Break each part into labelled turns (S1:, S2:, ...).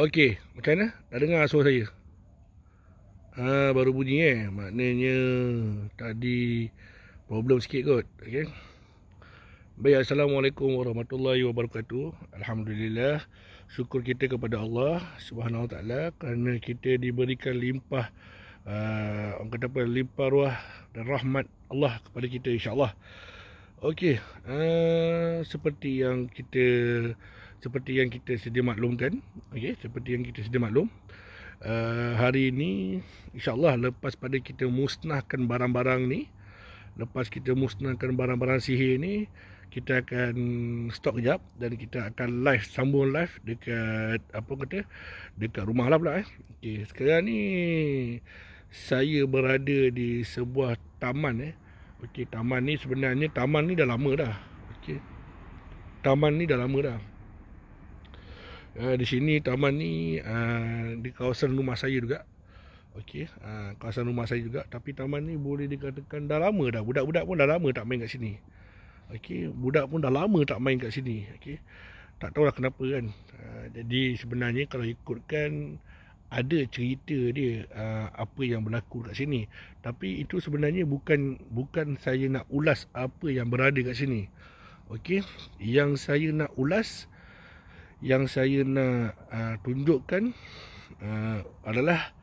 S1: Okey, macam mana? Dah dengar suara saya? Ha, baru bunyi eh. Maknanya tadi problem sikit kot. Okey. Baik, Assalamualaikum warahmatullahi wabarakatuh. Alhamdulillah. Syukur kita kepada Allah Subhanahu Wa Taala kerana kita diberikan limpah uh, orang kata apa limpah ruah dan rahmat Allah kepada kita insya-Allah. Okey, uh, seperti yang kita seperti yang kita sedia maklumkan okey seperti yang kita sedia maklum uh, hari ini insyaallah lepas pada kita musnahkan barang-barang ni lepas kita musnahkan barang-barang sihir ni kita akan stop kejap dan kita akan live sambung live dekat apa kata dekat rumah lah pula eh okey sekarang ni saya berada di sebuah taman eh okey taman ni sebenarnya taman ni dah lama dah okey taman ni dah lama dah uh, di sini taman ni uh, di kawasan rumah saya juga okey uh, kawasan rumah saya juga tapi taman ni boleh dikatakan dah lama dah budak-budak pun dah lama tak main kat sini okey budak pun dah lama tak main kat sini okey tak tahulah kenapa kan uh, jadi sebenarnya kalau ikutkan ada cerita dia aa, apa yang berlaku kat sini tapi itu sebenarnya bukan bukan saya nak ulas apa yang berada kat sini okey yang saya nak ulas yang saya nak uh, tunjukkan uh, adalah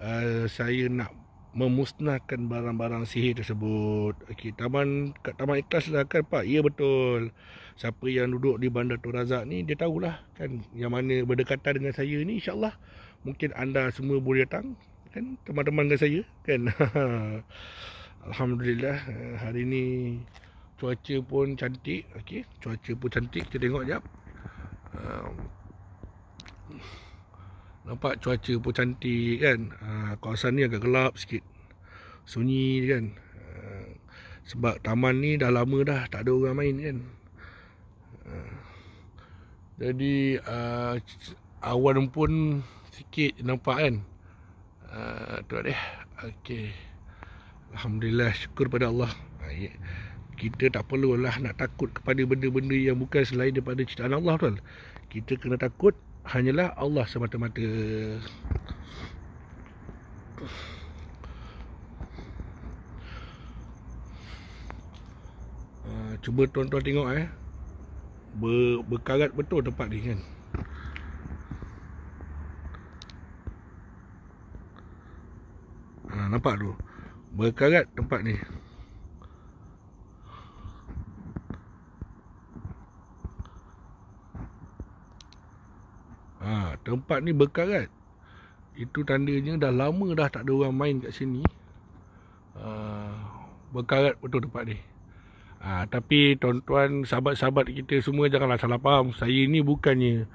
S1: uh, saya nak memusnahkan barang-barang sihir tersebut. Okey, taman kat taman ikhlas lah kan pak. Ya betul. Siapa yang duduk di Bandar Tun Razak ni dia tahulah kan yang mana berdekatan dengan saya ni insya-Allah mungkin anda semua boleh datang kan teman-teman dengan saya kan. Alhamdulillah uh, hari ini cuaca pun cantik. Okey, cuaca pun cantik. Kita tengok jap. Nampak cuaca pun cantik kan ha, Kawasan ni agak gelap sikit Sunyi kan Sebab taman ni dah lama dah Tak ada orang main kan Jadi eh, Awan pun Sikit nampak kan eh, Tengok eh, dia Okay Alhamdulillah syukur pada Allah ha, kita tak perlu lah nak takut kepada benda-benda yang bukan selain daripada ciptaan Allah tuan. Kita kena takut hanyalah Allah semata-mata. Ah, cuba tuan-tuan tengok eh. Ber, berkarat betul tempat ni kan. Uh, nampak tu. Berkarat tempat ni. Ha, tempat ni berkarat. Kan? Itu tandanya dah lama dah tak ada orang main kat sini. Ha, berkarat kan betul tempat ni. Ha, tapi tuan-tuan, sahabat-sahabat kita semua janganlah salah faham. Saya ni bukannya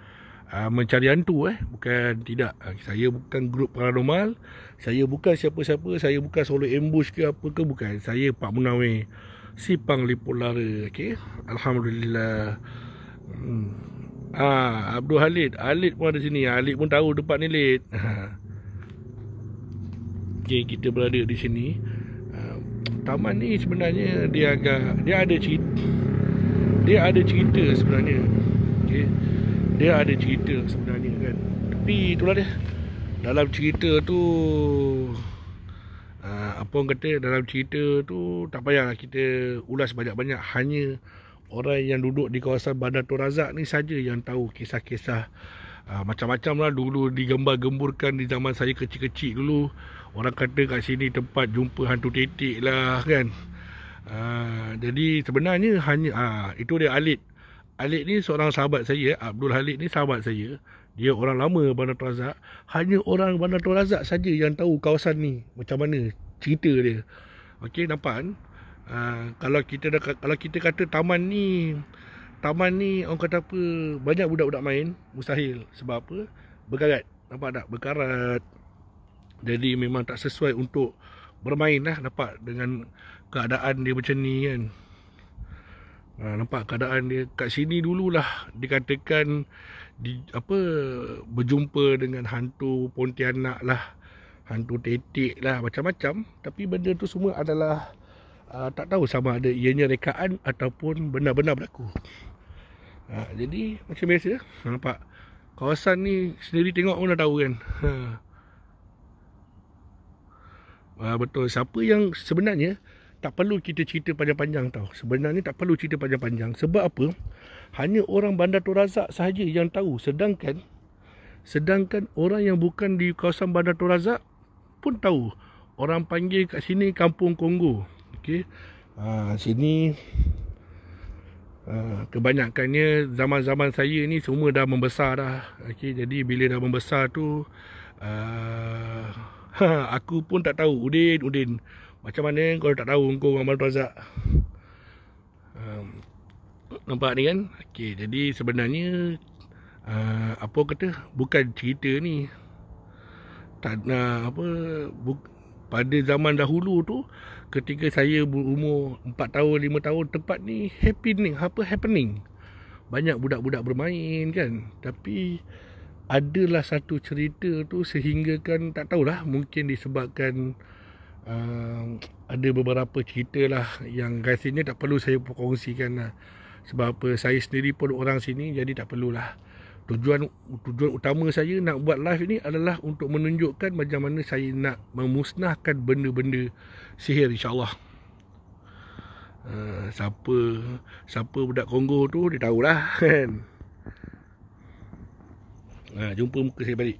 S1: ha, mencari hantu eh. Bukan tidak. Ha, saya bukan grup paranormal. Saya bukan siapa-siapa. Saya bukan solo ambush ke apa ke. Bukan. Saya Pak Munawi, Sipang Lipulara. Okay. Alhamdulillah. Hmm. Ha, Abdul Halid. Halid pun ada sini. Halid pun tahu tempat ni Lid. Ha. Okay, kita berada di sini. Ha, taman ni sebenarnya dia agak dia ada cerita. Dia ada cerita sebenarnya. Okay. Dia ada cerita sebenarnya kan. Tapi itulah dia. Dalam cerita tu ha, apa orang kata dalam cerita tu tak payahlah kita ulas banyak-banyak hanya orang yang duduk di kawasan Bandar Tun Razak ni saja yang tahu kisah-kisah ah, macam-macam lah dulu digembar-gemburkan di zaman saya kecil-kecil dulu orang kata kat sini tempat jumpa hantu titik lah kan uh, jadi sebenarnya hanya uh, itu dia Alit Alit ni seorang sahabat saya Abdul Halid ni sahabat saya dia orang lama Bandar Tun Razak hanya orang Bandar Tun Razak saja yang tahu kawasan ni macam mana cerita dia Okey nampak kan? Ha, kalau kita dah, kalau kita kata taman ni taman ni orang kata apa banyak budak-budak main mustahil sebab apa berkarat nampak tak berkarat jadi memang tak sesuai untuk bermain lah nampak dengan keadaan dia macam ni kan ha, nampak keadaan dia kat sini dululah dikatakan di, apa berjumpa dengan hantu Pontianak lah hantu tetik lah macam-macam tapi benda tu semua adalah uh, tak tahu sama ada ianya rekaan ataupun benar-benar berlaku. Ha, jadi macam biasa ya. Nampak kawasan ni sendiri tengok pun dah tahu kan. Ha. Ha, betul siapa yang sebenarnya tak perlu kita cerita panjang-panjang tau. Sebenarnya tak perlu cerita panjang-panjang. Sebab apa? Hanya orang Bandar Tun Razak sahaja yang tahu. Sedangkan sedangkan orang yang bukan di kawasan Bandar Tun pun tahu. Orang panggil kat sini Kampung Konggo okey ha, sini ha, kebanyakannya zaman-zaman saya ni semua dah membesar dah okey jadi bila dah membesar tu ha, aku pun tak tahu Udin Udin macam mana kau tak tahu kau Ahmad Razak um, nampak ni kan okey jadi sebenarnya uh, apa kata bukan cerita ni tak nak apa buk, pada zaman dahulu tu ketika saya berumur 4 tahun 5 tahun tempat ni happening apa happening banyak budak-budak bermain kan tapi adalah satu cerita tu sehingga kan tak tahulah mungkin disebabkan uh, ada beberapa cerita lah yang rasanya tak perlu saya perkongsikan lah sebab apa saya sendiri pun orang sini jadi tak perlulah lah tujuan tujuan utama saya nak buat live ini adalah untuk menunjukkan macam mana saya nak memusnahkan benda-benda sihir insyaAllah. Uh, siapa siapa budak Kongo tu dia tahulah kan. uh, jumpa muka saya balik.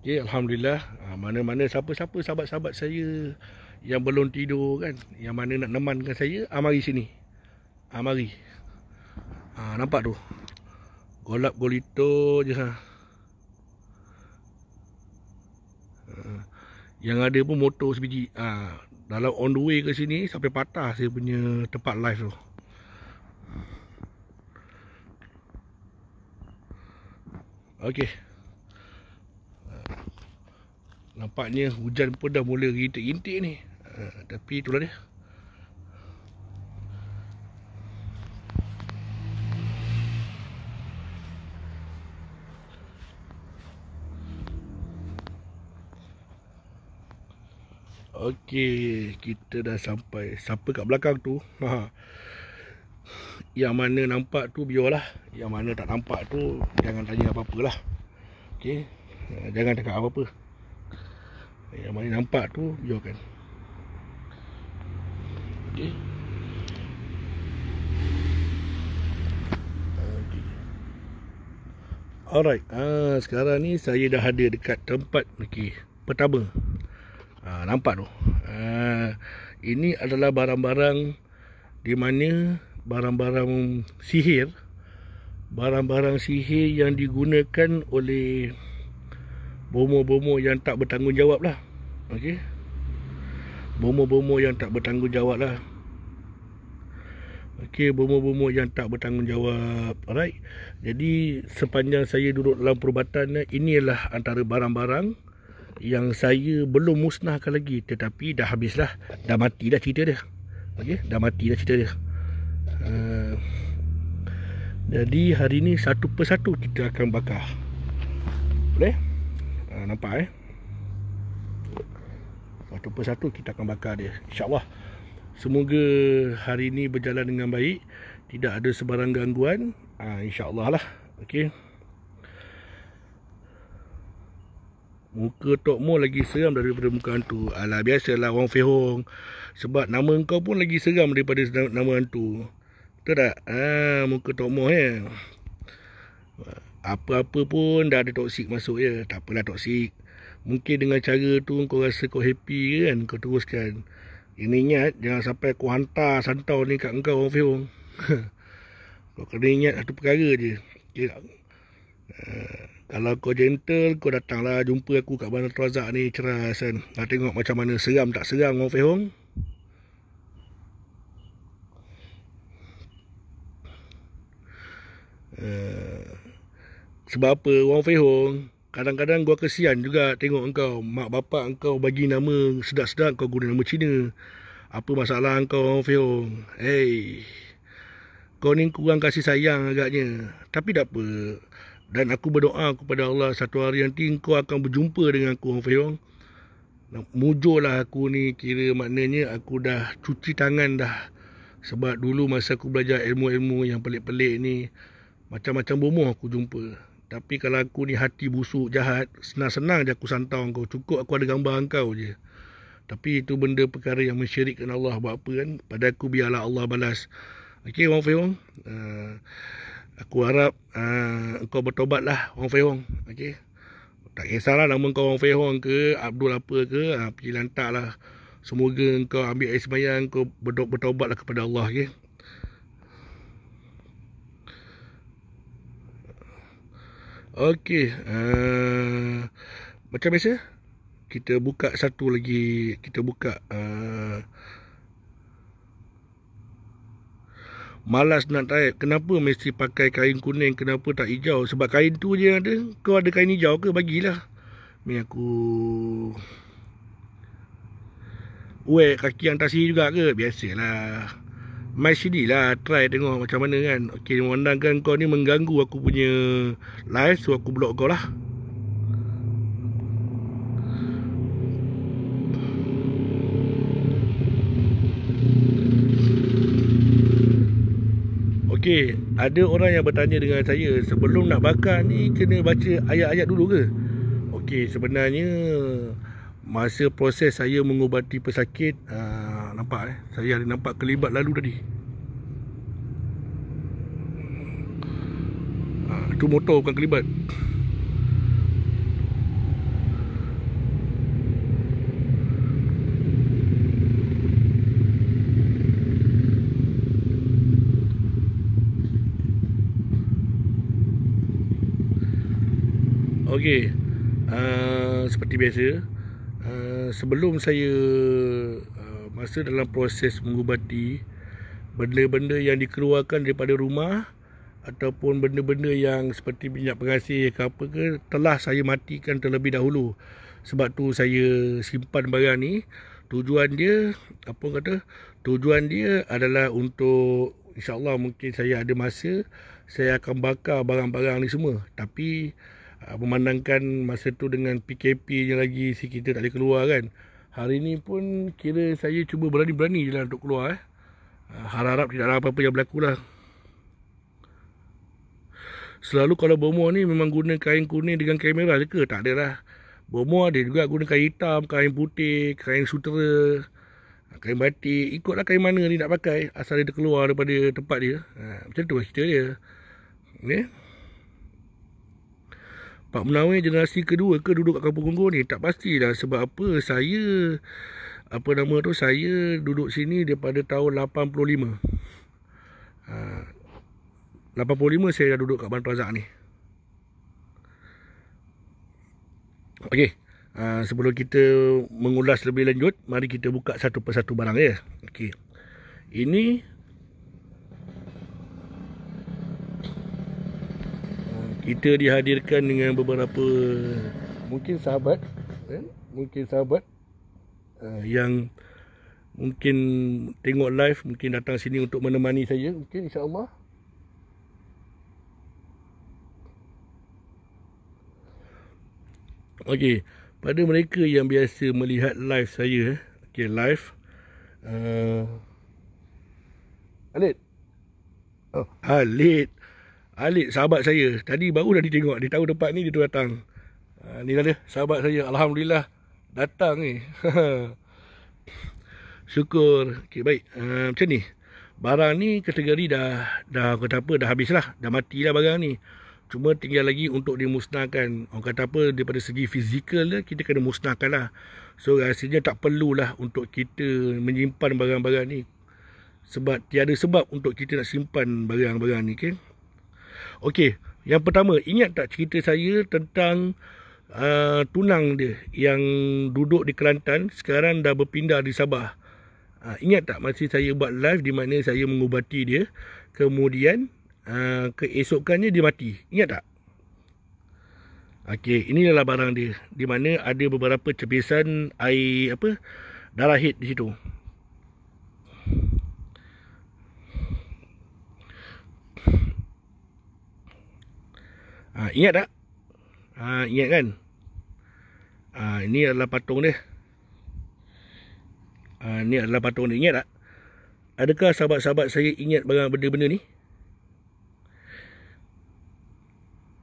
S1: Okay, Alhamdulillah. Uh, mana-mana siapa-siapa sahabat-sahabat saya yang belum tidur kan. Yang mana nak nemankan saya. Ah, mari sini. Ah, mari. Ah, nampak tu. Golap golito je ha. ha. Yang ada pun motor sebiji ha. Dalam on the way ke sini Sampai patah saya punya tempat live tu Okay Nampaknya hujan pun dah mula rintik-rintik ni ha. Tapi itulah dia Okey, kita dah sampai. Siapa kat belakang tu? Ha. Yang mana nampak tu biarlah. Yang mana tak nampak tu jangan tanya apa-apa Okey. Eh, jangan tanya apa-apa. Yang mana nampak tu biarkan. Okey. Alright, ah, sekarang ni saya dah ada dekat tempat okay, pertama ha, Nampak tu ha, Ini adalah barang-barang Di mana Barang-barang sihir Barang-barang sihir yang digunakan oleh Bomo-bomo yang tak bertanggungjawab lah okay? Bomo-bomo yang tak bertanggungjawab lah okay? bomo-bomo yang tak bertanggungjawab Alright Jadi sepanjang saya duduk dalam perubatan Inilah antara barang-barang yang saya belum musnahkan lagi tetapi dah habislah dah mati dah cerita dia okey dah mati dah cerita dia uh, jadi hari ni satu persatu kita akan bakar boleh uh, nampak eh satu persatu kita akan bakar dia insyaallah semoga hari ni berjalan dengan baik tidak ada sebarang gangguan uh, insyaallah lah okey Muka Tok Mo lagi seram daripada muka hantu. Alah biasalah orang fehong. Sebab nama kau pun lagi seram daripada nama hantu. Betul tak? Haa, muka Tok Mo eh. Apa-apa pun dah ada toksik masuk ya. Tak apalah toksik. Mungkin dengan cara tu kau rasa kau happy kan. Kau teruskan. Ini ingat jangan sampai kau hantar santau ni kat kau orang fehong. kau kena ingat satu perkara je. Okay. Uh, kalau kau gentle, kau datanglah jumpa aku kat Bandar Terazak ni ceras kan. Nak tengok macam mana seram tak seram Wong Fei Hong. Eh, sebab apa Wong Fei Hong? Kadang-kadang gua kesian juga tengok engkau mak bapak engkau bagi nama sedap-sedap kau guna nama Cina. Apa masalah engkau Wong Fei Hong? Hey. Kau ni kurang kasih sayang agaknya. Tapi tak apa dan aku berdoa kepada Allah satu hari nanti engkau akan berjumpa dengan aku Hong Feong. Mujurlah aku ni kira maknanya aku dah cuci tangan dah. Sebab dulu masa aku belajar ilmu-ilmu yang pelik-pelik ni macam-macam bomoh aku jumpa. Tapi kalau aku ni hati busuk, jahat, senang-senang je aku santau kau. Cukup aku ada gambar kau je. Tapi itu benda perkara yang mensyirikkan Allah buat apa kan. Pada aku biarlah Allah balas. Okey Wang Fei Wang. Uh, ah, Aku harap uh, kau bertobat lah Wong Fei Hong okay? Tak kisahlah nama kau Wong Fei Hong ke Abdul apa ke uh, Pergi lantak lah Semoga kau ambil air semayang Kau berdo- bertobat lah kepada Allah okay? Okay uh, ah, Macam biasa Kita buka satu lagi Kita buka uh, Malas nak taip Kenapa mesti pakai kain kuning Kenapa tak hijau Sebab kain tu je ada Kau ada kain hijau ke Bagilah Ni aku Wek kaki yang tak juga ke Biasalah Mai sini lah Try tengok macam mana kan Okay Memandangkan kau ni mengganggu aku punya Live So aku block kau lah Okey, ada orang yang bertanya dengan saya sebelum nak bakar ni kena baca ayat-ayat dulu ke? Okey, sebenarnya masa proses saya mengubati pesakit, uh, nampak eh, saya ada nampak kelibat lalu tadi. Ah, uh, tu motor bukan kelibat. Okey. Uh, seperti biasa, uh, sebelum saya uh, masa dalam proses mengubati benda-benda yang dikeluarkan daripada rumah ataupun benda-benda yang seperti minyak pengasih ke apa ke telah saya matikan terlebih dahulu. Sebab tu saya simpan barang ni. Tujuan dia apa kata? Tujuan dia adalah untuk insyaallah mungkin saya ada masa saya akan bakar barang-barang ni semua. Tapi uh, memandangkan masa tu dengan PKP yang lagi si kita tak boleh keluar kan hari ni pun kira saya cuba berani-berani je lah untuk keluar eh. uh, harap-harap tidak ada apa-apa yang berlaku lah selalu kalau bomoh ni memang guna kain kuning dengan kamera merah je ke? tak ada lah bomoh ada juga guna kain hitam, kain putih, kain sutera ah, kain batik, ikutlah kain mana ni nak pakai asal dia terkeluar daripada tempat dia ha, macam tu lah cerita dia Okay. Pak Munawir generasi kedua ke duduk kat Kampung Gonggong ni? Tak pastilah sebab apa saya apa nama tu saya duduk sini daripada tahun 85. Ha, 85 saya dah duduk kat Bantu Azak ni. Okey. Ha, sebelum kita mengulas lebih lanjut, mari kita buka satu persatu barang ya. Okey. Ini kita dihadirkan dengan beberapa mungkin sahabat eh? mungkin sahabat uh, yang mungkin tengok live mungkin datang sini untuk menemani saya mungkin insyaallah okey pada mereka yang biasa melihat live saya eh okey live uh, eh, Alit Oh, Alit Alik sahabat saya Tadi baru dah ditengok Dia tahu tempat ni dia tu datang ha, Ni lah dia sahabat saya Alhamdulillah Datang ni Syukur Okay baik ha, Macam ni Barang ni kategori dah Dah kata apa Dah habis lah Dah mati lah barang ni Cuma tinggal lagi untuk dimusnahkan Orang kata apa Daripada segi fizikal dia Kita kena musnahkan lah So rasanya tak perlulah Untuk kita menyimpan barang-barang ni Sebab tiada sebab Untuk kita nak simpan barang-barang ni Okay Okey, yang pertama, ingat tak cerita saya tentang uh, tunang dia yang duduk di Kelantan sekarang dah berpindah di Sabah. Uh, ingat tak masa saya buat live di mana saya mengubati dia, kemudian uh, keesokannya dia mati. Ingat tak? Okey, inilah barang dia di mana ada beberapa cebisan air apa darah hit di situ. Ha, ingat tak? Ha, ingat kan? Ha, ini adalah patung dia. Ha, ini adalah patung dia. Ingat tak? Adakah sahabat-sahabat saya ingat barang benda-benda ni?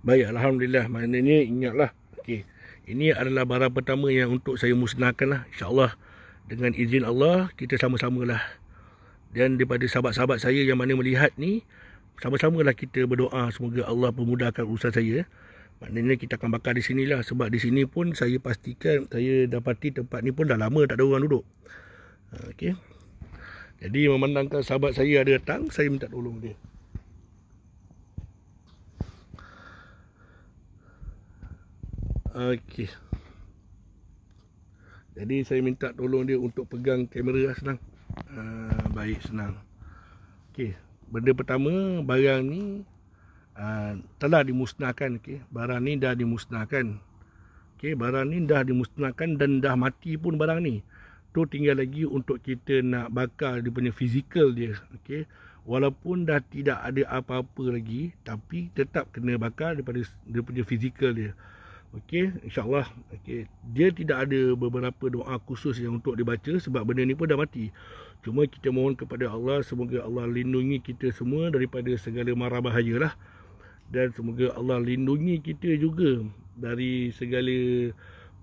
S1: Baik, Alhamdulillah. mana Maknanya ingatlah. Okey. Ini adalah barang pertama yang untuk saya musnahkan lah. InsyaAllah. Dengan izin Allah, kita sama-samalah. Dan daripada sahabat-sahabat saya yang mana melihat ni, sama sama lah kita berdoa semoga Allah memudahkan urusan saya. Maknanya kita akan bakar di sini lah sebab di sini pun saya pastikan saya dapati tempat ni pun dah lama tak ada orang duduk. Ha, okey. Jadi memandangkan sahabat saya ada datang, saya minta tolong dia. Okay. Jadi saya minta tolong dia untuk pegang kamera lah senang. Uh, baik senang. Okay benda pertama barang ni uh, telah dimusnahkan okay? barang ni dah dimusnahkan okay? barang ni dah dimusnahkan dan dah mati pun barang ni tu tinggal lagi untuk kita nak bakar dia punya fizikal dia okay? walaupun dah tidak ada apa-apa lagi tapi tetap kena bakar daripada dia punya fizikal dia okay? insyaallah okay? dia tidak ada beberapa doa khusus yang untuk dibaca sebab benda ni pun dah mati Cuma kita mohon kepada Allah semoga Allah lindungi kita semua daripada segala mara bahaya lah. Dan semoga Allah lindungi kita juga dari segala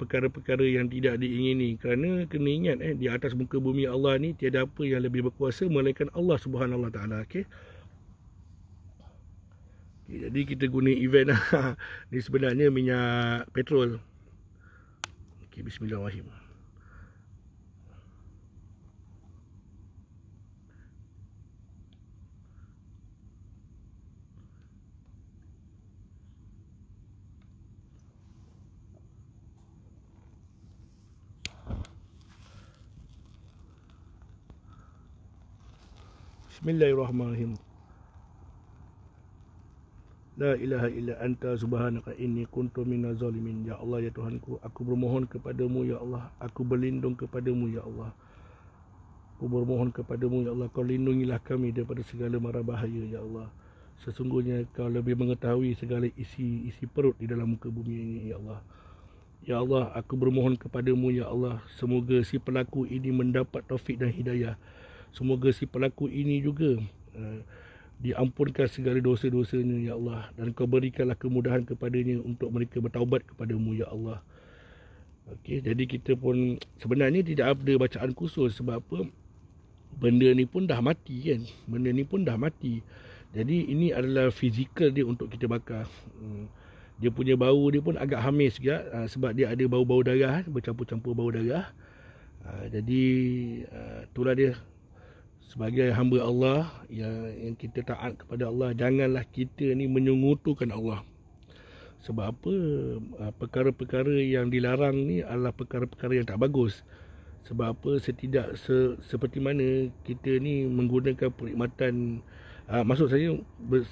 S1: perkara-perkara yang tidak diingini. Kerana kena ingat eh, di atas muka bumi Allah ni tiada apa yang lebih berkuasa melainkan Allah Subhanahu Taala. Okay? jadi kita guna event lah. Ini sebenarnya minyak petrol. Okay, Bismillahirrahmanirrahim. Bismillahirrahmanirrahim La ilaha illa anta subhanaka inni kuntu minaz zalimin Ya Allah ya Tuhanku aku bermohon kepadamu ya Allah aku berlindung kepadamu ya Allah Aku bermohon kepadamu ya Allah kau lindungilah kami daripada segala mara bahaya ya Allah Sesungguhnya kau lebih mengetahui segala isi isi perut di dalam muka bumi ini ya Allah Ya Allah aku bermohon kepadamu ya Allah semoga si pelaku ini mendapat taufik dan hidayah Semoga si pelaku ini juga uh, diampunkan segala dosa-dosanya ya Allah dan kau berikanlah kemudahan kepadanya untuk mereka bertaubat kepadamu ya Allah. Okay, jadi kita pun sebenarnya tidak ada bacaan khusus sebab apa? Benda ni pun dah mati kan. Benda ni pun dah mati. Jadi ini adalah fizikal dia untuk kita bakar. Hmm. Dia punya bau dia pun agak hamis juga ha, sebab dia ada bau-bau darah, kan? bercampur-campur bau darah. Ha, jadi uh, itulah dia sebagai hamba Allah yang, yang kita taat kepada Allah janganlah kita ni menyungutukan Allah sebab apa ah, perkara-perkara yang dilarang ni adalah perkara-perkara yang tak bagus sebab apa setidak se, seperti mana kita ni menggunakan perkhidmatan aa, ah, maksud saya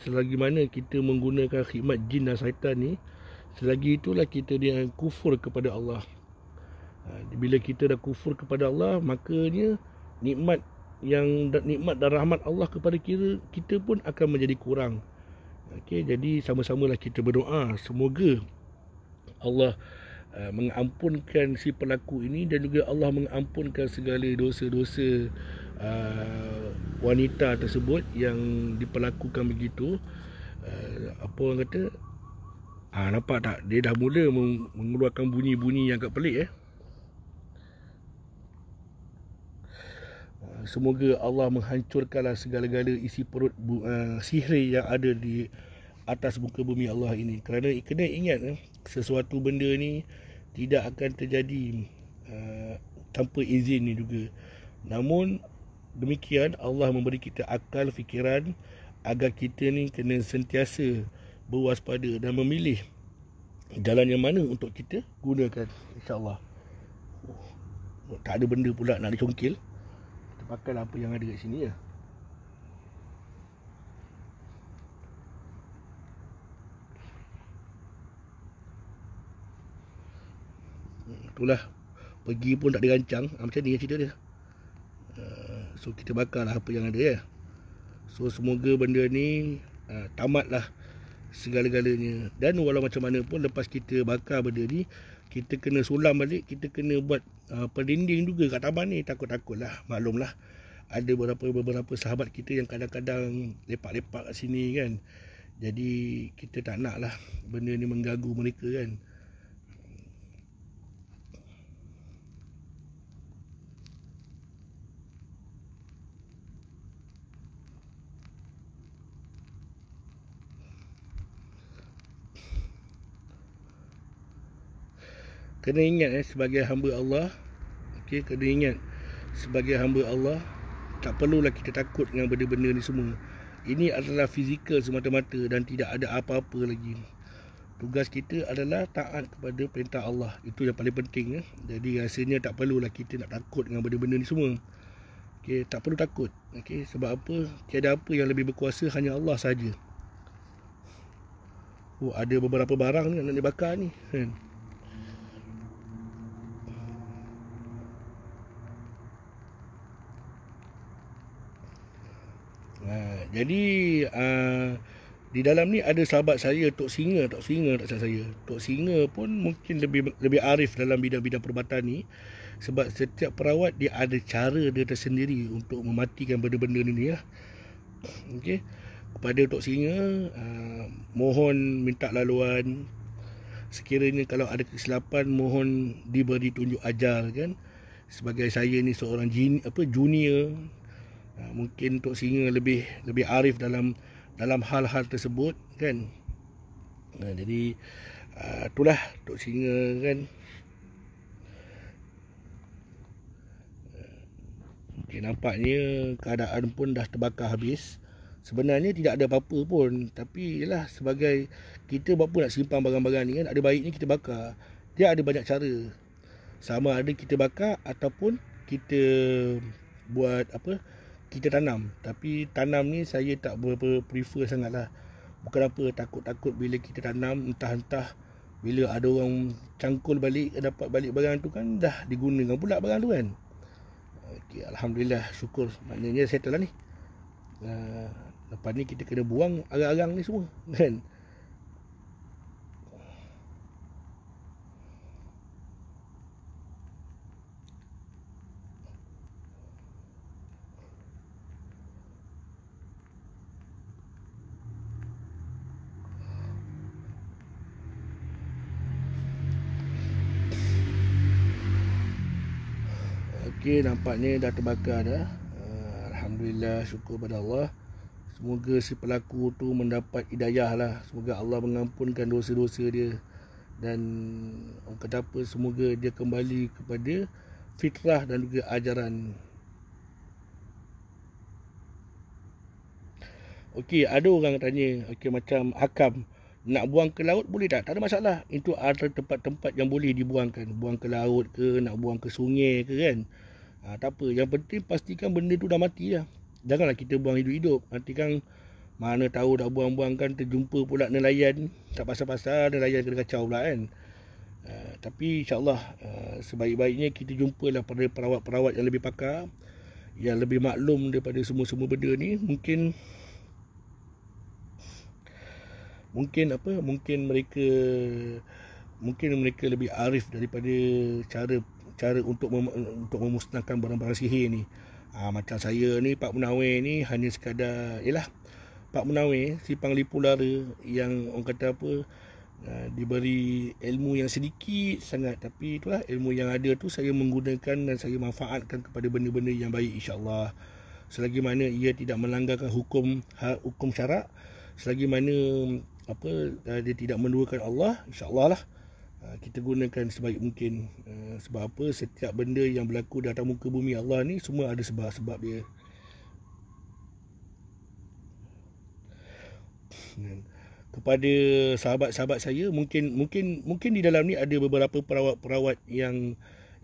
S1: selagi mana kita menggunakan khidmat jin dan syaitan ni selagi itulah kita dia kufur kepada Allah ah, bila kita dah kufur kepada Allah makanya nikmat yang nikmat dan rahmat Allah kepada kita, kita pun akan menjadi kurang. Okey, jadi sama-samalah kita berdoa semoga Allah eh, mengampunkan si pelaku ini dan juga Allah mengampunkan segala dosa-dosa eh, wanita tersebut yang diperlakukan begitu. Eh, apa orang kata? Ah nampak tak dia dah mula mengeluarkan bunyi-bunyi yang agak pelik eh. semoga Allah menghancurkanlah segala-gala isi perut bu, uh, sihir yang ada di atas muka bumi Allah ini kerana kena ingat eh, sesuatu benda ni tidak akan terjadi uh, tanpa izin ni juga namun demikian Allah memberi kita akal fikiran agar kita ni kena sentiasa berwaspada dan memilih jalan yang mana untuk kita gunakan insyaallah oh, tak ada benda pula nak dicongkil makan apa yang ada kat sini je lah. hmm, itulah pergi pun tak dirancang ah, macam ni yang lah cerita dia ah, so kita bakarlah apa yang ada ya so semoga benda ni ah, tamat lah segala-galanya dan walau macam mana pun lepas kita bakar benda ni kita kena sulam balik kita kena buat uh, ah, perinding juga kat taban ni takut-takut lah maklum lah ada beberapa beberapa sahabat kita yang kadang-kadang lepak-lepak kat sini kan jadi kita tak nak lah benda ni mengganggu mereka kan kena ingat eh sebagai hamba Allah okay kena ingat sebagai hamba Allah tak perlulah kita takut dengan benda-benda ni semua ini adalah fizikal semata-mata dan tidak ada apa-apa lagi tugas kita adalah taat kepada perintah Allah itu yang paling penting eh jadi rasanya tak perlulah kita nak takut dengan benda-benda ni semua Okay, tak perlu takut Okay, sebab apa tiada apa yang lebih berkuasa hanya Allah saja Oh, ada beberapa barang ni nak dibakar ni. Hmm. Jadi uh, di dalam ni ada sahabat saya Tok Singa, Tok Singa tak salah saya. Tok Singa pun mungkin lebih lebih arif dalam bidang-bidang perubatan ni sebab setiap perawat dia ada cara dia tersendiri untuk mematikan benda-benda ni lah. Okey. Kepada Tok Singa uh, mohon minta laluan sekiranya kalau ada kesilapan mohon diberi tunjuk ajar kan sebagai saya ni seorang jin, apa junior Ah, mungkin Tok Singa lebih lebih arif dalam dalam hal-hal tersebut kan nah, jadi uh, itulah Tok Singa kan Okay, ah, nampaknya keadaan pun dah terbakar habis Sebenarnya tidak ada apa-apa pun Tapi ialah sebagai Kita buat apa nak simpan barang-barang ni kan Ada baiknya kita bakar Dia ada banyak cara Sama ada kita bakar Ataupun kita buat apa kita tanam tapi tanam ni saya tak berapa prefer sangatlah bukan apa takut-takut bila kita tanam entah-entah bila ada orang cangkul balik dapat balik barang tu kan dah digunakan pula barang tu kan okay, Alhamdulillah syukur maknanya settle lah ni uh, lepas ni kita kena buang arang-arang ni semua kan okey nampaknya dah terbakar dah eh, alhamdulillah syukur pada Allah semoga si pelaku tu mendapat hidayah lah semoga Allah mengampunkan dosa-dosa dia dan orang kata apa semoga dia kembali kepada fitrah dan juga ajaran Okey, ada orang tanya, okey macam hakam nak buang ke laut boleh tak? Tak ada masalah. Itu ada tempat-tempat yang boleh dibuangkan. Buang ke laut ke, nak buang ke sungai ke kan ha, Tak apa Yang penting pastikan benda tu dah mati dah Janganlah kita buang hidup-hidup Nanti kan Mana tahu dah buang-buang kan Terjumpa pula nelayan Tak pasal-pasal Nelayan kena kacau pula kan Uh, tapi insyaAllah uh, sebaik-baiknya kita jumpalah pada perawat-perawat yang lebih pakar Yang lebih maklum daripada semua-semua benda ni Mungkin Mungkin apa Mungkin mereka Mungkin mereka lebih arif daripada cara cara untuk mem- untuk memusnahkan barang-barang sihir ni. Ha, macam saya ni Pak Munawir ni hanya sekadar yalah Pak Munawir si panglipu lara yang orang kata apa ha, diberi ilmu yang sedikit sangat tapi itulah ilmu yang ada tu saya menggunakan dan saya manfaatkan kepada benda-benda yang baik insya-Allah. Selagi mana ia tidak melanggarkan hukum ha, hukum syarak, selagi mana apa ah, dia tidak menduakan Allah, insya-Allah lah. Ah, kita gunakan sebaik mungkin ah, sebab apa setiap benda yang berlaku di atas muka bumi Allah ni semua ada sebab-sebab dia kan? kepada sahabat-sahabat saya mungkin mungkin mungkin di dalam ni ada beberapa perawat-perawat yang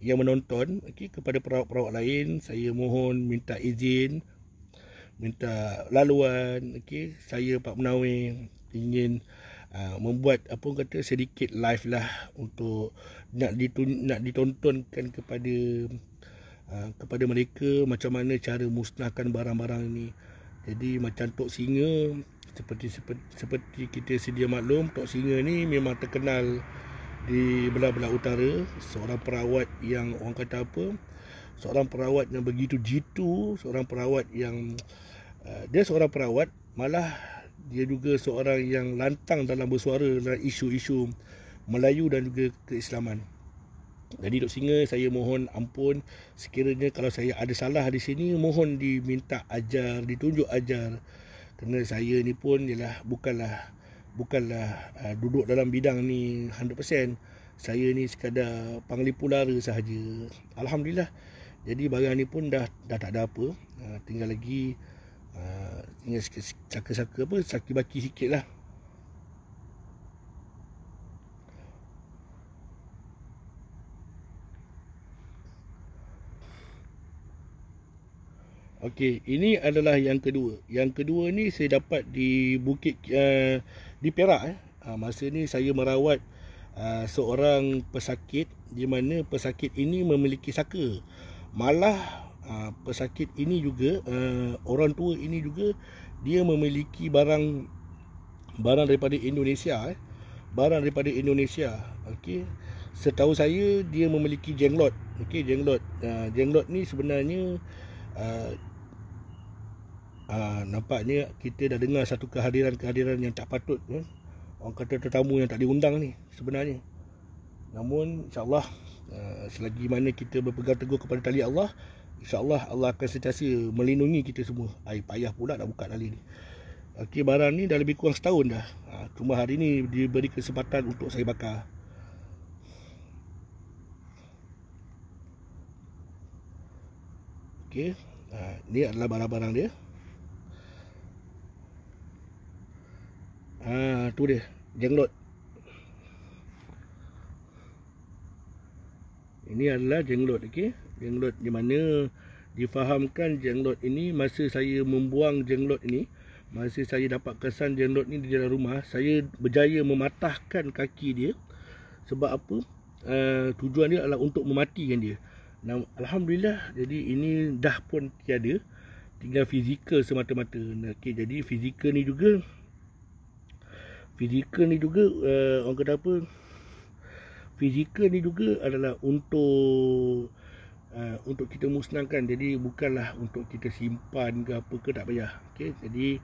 S1: yang menonton okey kepada perawat-perawat lain saya mohon minta izin minta laluan okey saya Pak Menawi ingin Ha, membuat apa pun kata sedikit live lah untuk nak ditun, nak ditontonkan kepada uh, kepada mereka macam mana cara musnahkan barang-barang ini. Jadi macam Tok Singa seperti seperti, seperti kita sedia maklum Tok Singa ni memang terkenal di belah-belah utara seorang perawat yang orang kata apa seorang perawat yang begitu jitu seorang perawat yang uh, dia seorang perawat malah dia juga seorang yang lantang dalam bersuara dalam isu-isu Melayu dan juga keislaman. Jadi Dok Singa saya mohon ampun sekiranya kalau saya ada salah di sini mohon diminta ajar, ditunjuk ajar. Kerana saya ni pun ialah bukanlah bukanlah uh, duduk dalam bidang ni 100%. Saya ni sekadar panglipu lara sahaja. Alhamdulillah. Jadi barang ni pun dah dah tak ada apa. Uh, tinggal lagi ni ah, sikit saka-saka apa saki baki sikit lah ok ini adalah yang kedua yang kedua ni saya dapat di bukit uh, di Perak eh. uh, masa ni saya merawat uh, seorang pesakit di mana pesakit ini memiliki saka malah Ah, pesakit ini juga uh, orang tua ini juga dia memiliki barang barang daripada Indonesia eh barang daripada Indonesia okey setahu saya dia memiliki jenglot okey jenglot uh, jenglot ni sebenarnya uh, uh, nampaknya kita dah dengar satu kehadiran-kehadiran yang tak patut eh? orang kata tetamu yang tak diundang ni sebenarnya namun insyaallah uh, selagi mana kita berpegang teguh kepada tali Allah InsyaAllah Allah akan sentiasa melindungi kita semua Air payah pula nak buka nali ni Okey barang ni dah lebih kurang setahun dah ha, Cuma hari ni diberi kesempatan untuk saya bakar Okey ha, Ni adalah barang-barang dia Haa tu dia Jenglot Ini adalah jenglot okey jenglot di mana difahamkan jenglot ini masa saya membuang jenglot ini masa saya dapat kesan jenglot ini di dalam rumah saya berjaya mematahkan kaki dia sebab apa uh, tujuan dia adalah untuk mematikan dia dan alhamdulillah jadi ini dah pun tiada tinggal fizikal semata-mata okey jadi fizikal ni juga fizikal ni juga uh, orang kata apa fizikal ni juga adalah untuk Uh, untuk kita musnahkan jadi bukanlah untuk kita simpan ke apa ke tak payah okey jadi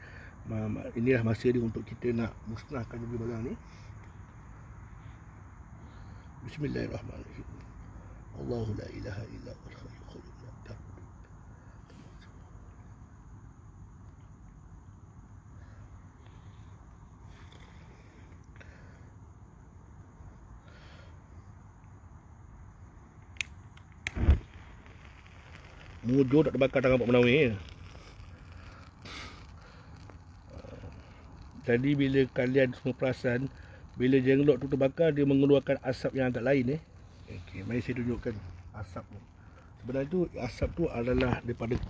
S1: inilah masa dia untuk kita nak musnahkan juga barang ni Bismillahirrahmanirrahim Allahu la ilaha illa Mujur tak terbakar tangan Pak Menawi Jadi ya. bila kalian semua perasan Bila jenglot tu terbakar Dia mengeluarkan asap yang agak lain eh. Okay, mari saya tunjukkan asap tu Sebenarnya tu asap tu adalah daripada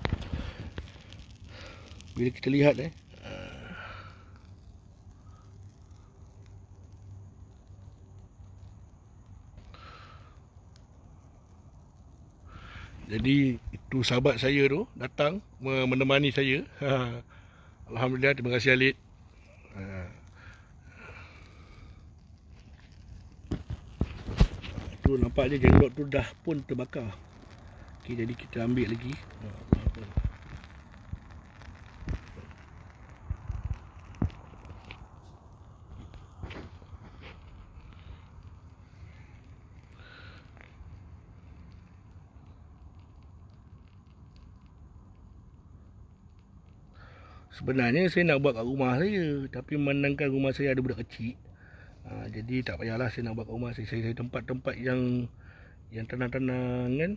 S1: Bila kita lihat eh Jadi itu sahabat saya tu datang menemani saya. Ha. Alhamdulillah terima kasih Alit. Ha. Tu nampak je jenglot tu dah pun terbakar. Okey jadi kita ambil lagi. Ha. sebenarnya saya nak buat kat rumah saya tapi menangkan rumah saya ada budak kecil ha, jadi tak payahlah saya nak buat kat rumah saya saya cari tempat-tempat yang yang tenang-tenang kan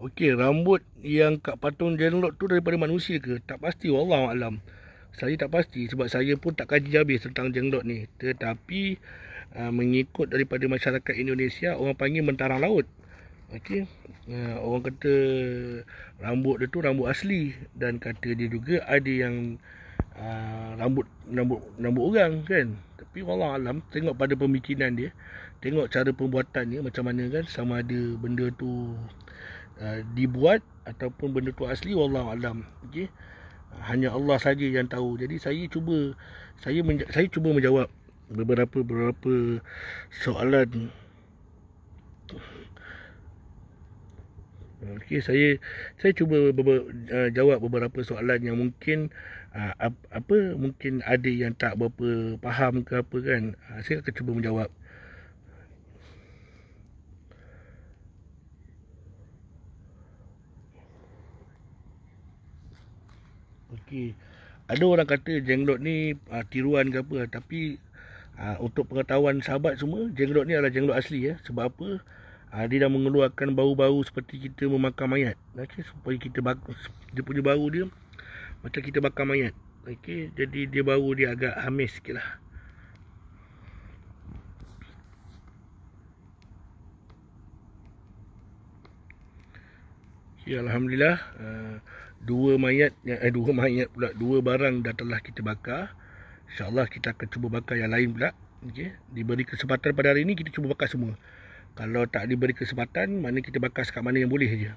S1: Okey, rambut yang kat patung jenlot tu daripada manusia ke? Tak pasti, Allah Alam. Saya tak pasti sebab saya pun tak kaji habis tentang jenglot ni. Tetapi, uh, mengikut daripada masyarakat Indonesia, orang panggil mentarang laut. Okey. Uh, orang kata rambut dia tu rambut asli dan kata dia juga ada yang uh, rambut rambut rambut orang kan. Tapi wallah alam tengok pada pemikiran dia, tengok cara pembuatan dia macam mana kan sama ada benda tu uh, dibuat ataupun benda tu asli wallah alam. Okey. Hanya Allah saja yang tahu. Jadi saya cuba saya saya cuba menjawab beberapa beberapa soalan Hmm, okey saya saya cuba beber, uh, jawab beberapa soalan yang mungkin uh, apa mungkin ada yang tak berapa faham ke apa kan. Uh, saya akan cuba menjawab. Okey. Ada orang kata jenglot ni uh, tiruan ke apa tapi uh, untuk pengetahuan sahabat semua jenglot ni adalah jenglot asli ya. Sebab apa? Ha, dia dah mengeluarkan bau-bau seperti kita memakan mayat. Okey, supaya kita bak dia punya bau dia macam kita bakar mayat. Okay, jadi dia bau dia agak hamis amis sikitlah. Ya alhamdulillah uh, dua mayat eh dua mayat pula dua barang dah telah kita bakar. Insya-Allah kita akan cuba bakar yang lain pula. Okay, diberi kesempatan pada hari ini kita cuba bakar semua. Kalau tak diberi kesempatan, maknanya kita bakas kat mana yang boleh je.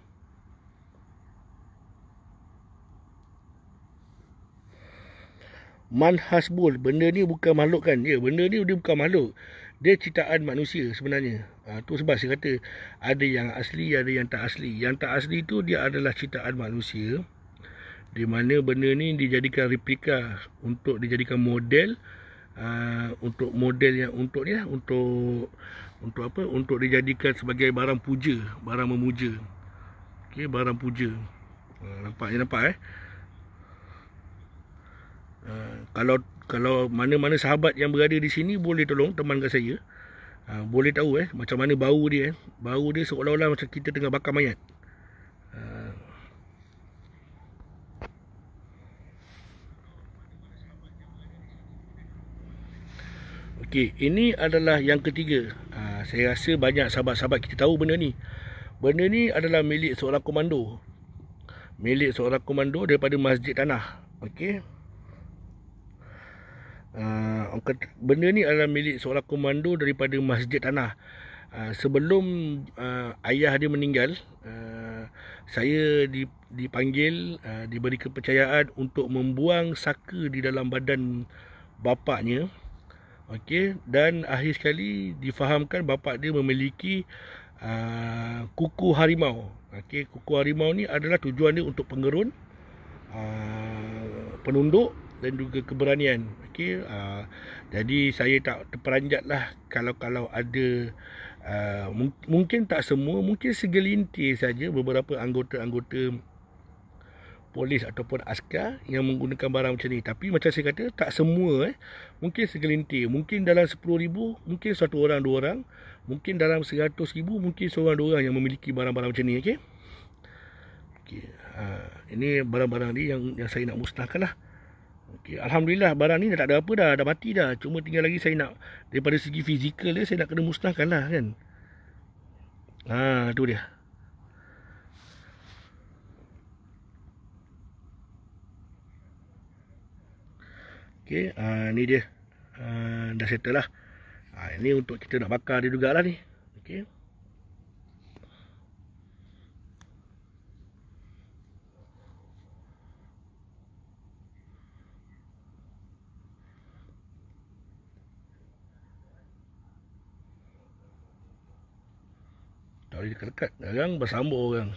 S1: Man hasbul, benda ni bukan makhluk kan? Ya, benda ni dia bukan makhluk. Dia citaan manusia sebenarnya. Ha, tu sebab saya kata ada yang asli, ada yang tak asli. Yang tak asli tu dia adalah citaan manusia. Di mana benda ni dijadikan replika untuk dijadikan model. Uh, untuk model yang untuk ni lah, untuk untuk apa untuk dijadikan sebagai barang puja barang memuja Okay, barang puja ha, nampak ya nampak eh Uh, kalau kalau mana-mana sahabat yang berada di sini boleh tolong temankan saya uh, boleh tahu eh macam mana bau dia eh. bau dia seolah-olah macam kita tengah bakar mayat Okey, ini adalah yang ketiga. Ha, saya rasa banyak sahabat-sahabat kita tahu benda ni. Benda ni adalah milik seorang komando. Milik seorang komando daripada Masjid Tanah. Okey. Uh, benda ni adalah milik seorang komando daripada Masjid Tanah. Uh, sebelum uh, ayah dia meninggal, uh, saya dipanggil, uh, diberi kepercayaan untuk membuang saka di dalam badan bapaknya. Okey dan akhir sekali difahamkan bapa dia memiliki uh, kuku harimau. Okey kuku harimau ni adalah tujuan dia untuk pengerun uh, penunduk dan juga keberanian. Okey uh, jadi saya tak terperanjatlah kalau-kalau ada uh, mungkin tak semua, mungkin segelintir saja beberapa anggota-anggota polis ataupun askar yang menggunakan barang macam ni tapi macam saya kata tak semua eh mungkin segelintir mungkin dalam 10000 mungkin satu orang dua orang mungkin dalam 100000 mungkin seorang dua orang yang memiliki barang-barang macam ni okay? Okay, ha, ini barang-barang ni yang yang saya nak musnahkan lah Okay, alhamdulillah barang ni dah tak ada apa dah dah mati dah cuma tinggal lagi saya nak daripada segi fizikal dia saya nak kena musnahkan lah kan ha tu dia Okey, uh, ni dia. Uh, dah settle lah. Uh, ini untuk kita nak bakar dia lah ni. Okey. Tak boleh dekat-dekat. Sekarang bersambung orang.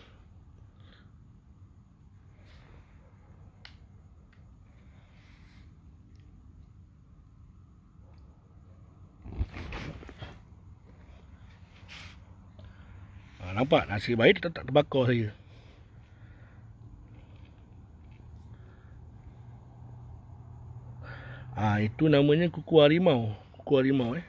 S1: nampak nasi baik tetap tak terbakar saya. Ah ha, itu namanya kuku harimau, kuku harimau eh.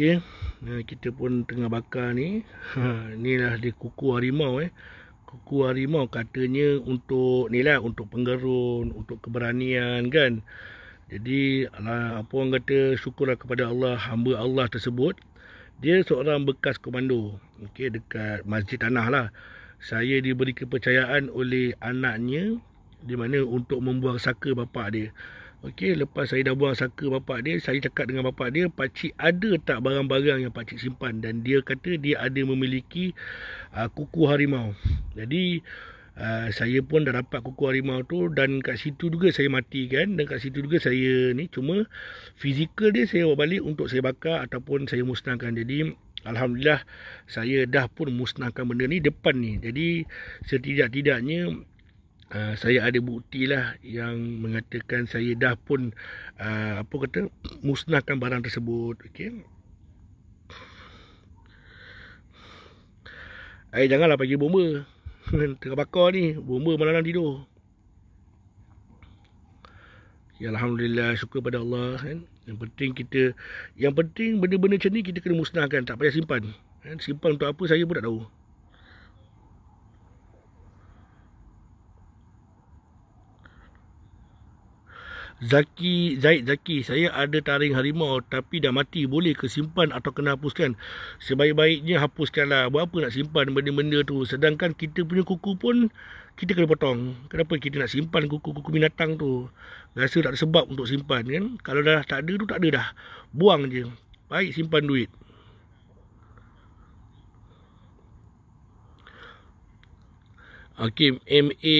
S1: Okey, ya, kita pun tengah bakar ni. Ha, inilah di kuku harimau eh. Kuku harimau katanya untuk ni lah, untuk penggerun, untuk keberanian kan. Jadi, alah, apa orang kata syukurlah kepada Allah, hamba Allah tersebut. Dia seorang bekas komando. Okey, dekat masjid tanah lah. Saya diberi kepercayaan oleh anaknya di mana untuk membuang saka bapak dia. Okey, lepas saya dah buang saka bapak dia, saya cakap dengan bapak dia, Pakcik ada tak barang-barang yang Pakcik simpan dan dia kata dia ada memiliki uh, kuku harimau. Jadi uh, saya pun dah dapat kuku harimau tu dan kat situ juga saya matikan dan kat situ juga saya ni cuma fizikal dia saya bawa balik untuk saya bakar ataupun saya musnahkan. Jadi Alhamdulillah saya dah pun musnahkan benda ni depan ni. Jadi setidak-tidaknya uh, saya ada bukti lah yang mengatakan saya dah pun uh, apa kata musnahkan barang tersebut. Okay. Eh janganlah pergi bomba. Tengah bakar ni, bomba malam-malam tidur. Ya alhamdulillah syukur pada Allah kan. Yang penting kita yang penting benda-benda macam ni kita kena musnahkan, tak payah simpan. Kan? Simpan untuk apa saya pun tak tahu. Zaki Zaid Zaki saya ada taring harimau tapi dah mati boleh ke simpan atau kena hapuskan sebaik-baiknya hapuskanlah buat apa nak simpan benda-benda tu sedangkan kita punya kuku pun kita kena potong kenapa kita nak simpan kuku-kuku binatang tu rasa tak ada sebab untuk simpan kan kalau dah tak ada tu tak ada dah buang je baik simpan duit Hakim okay, MA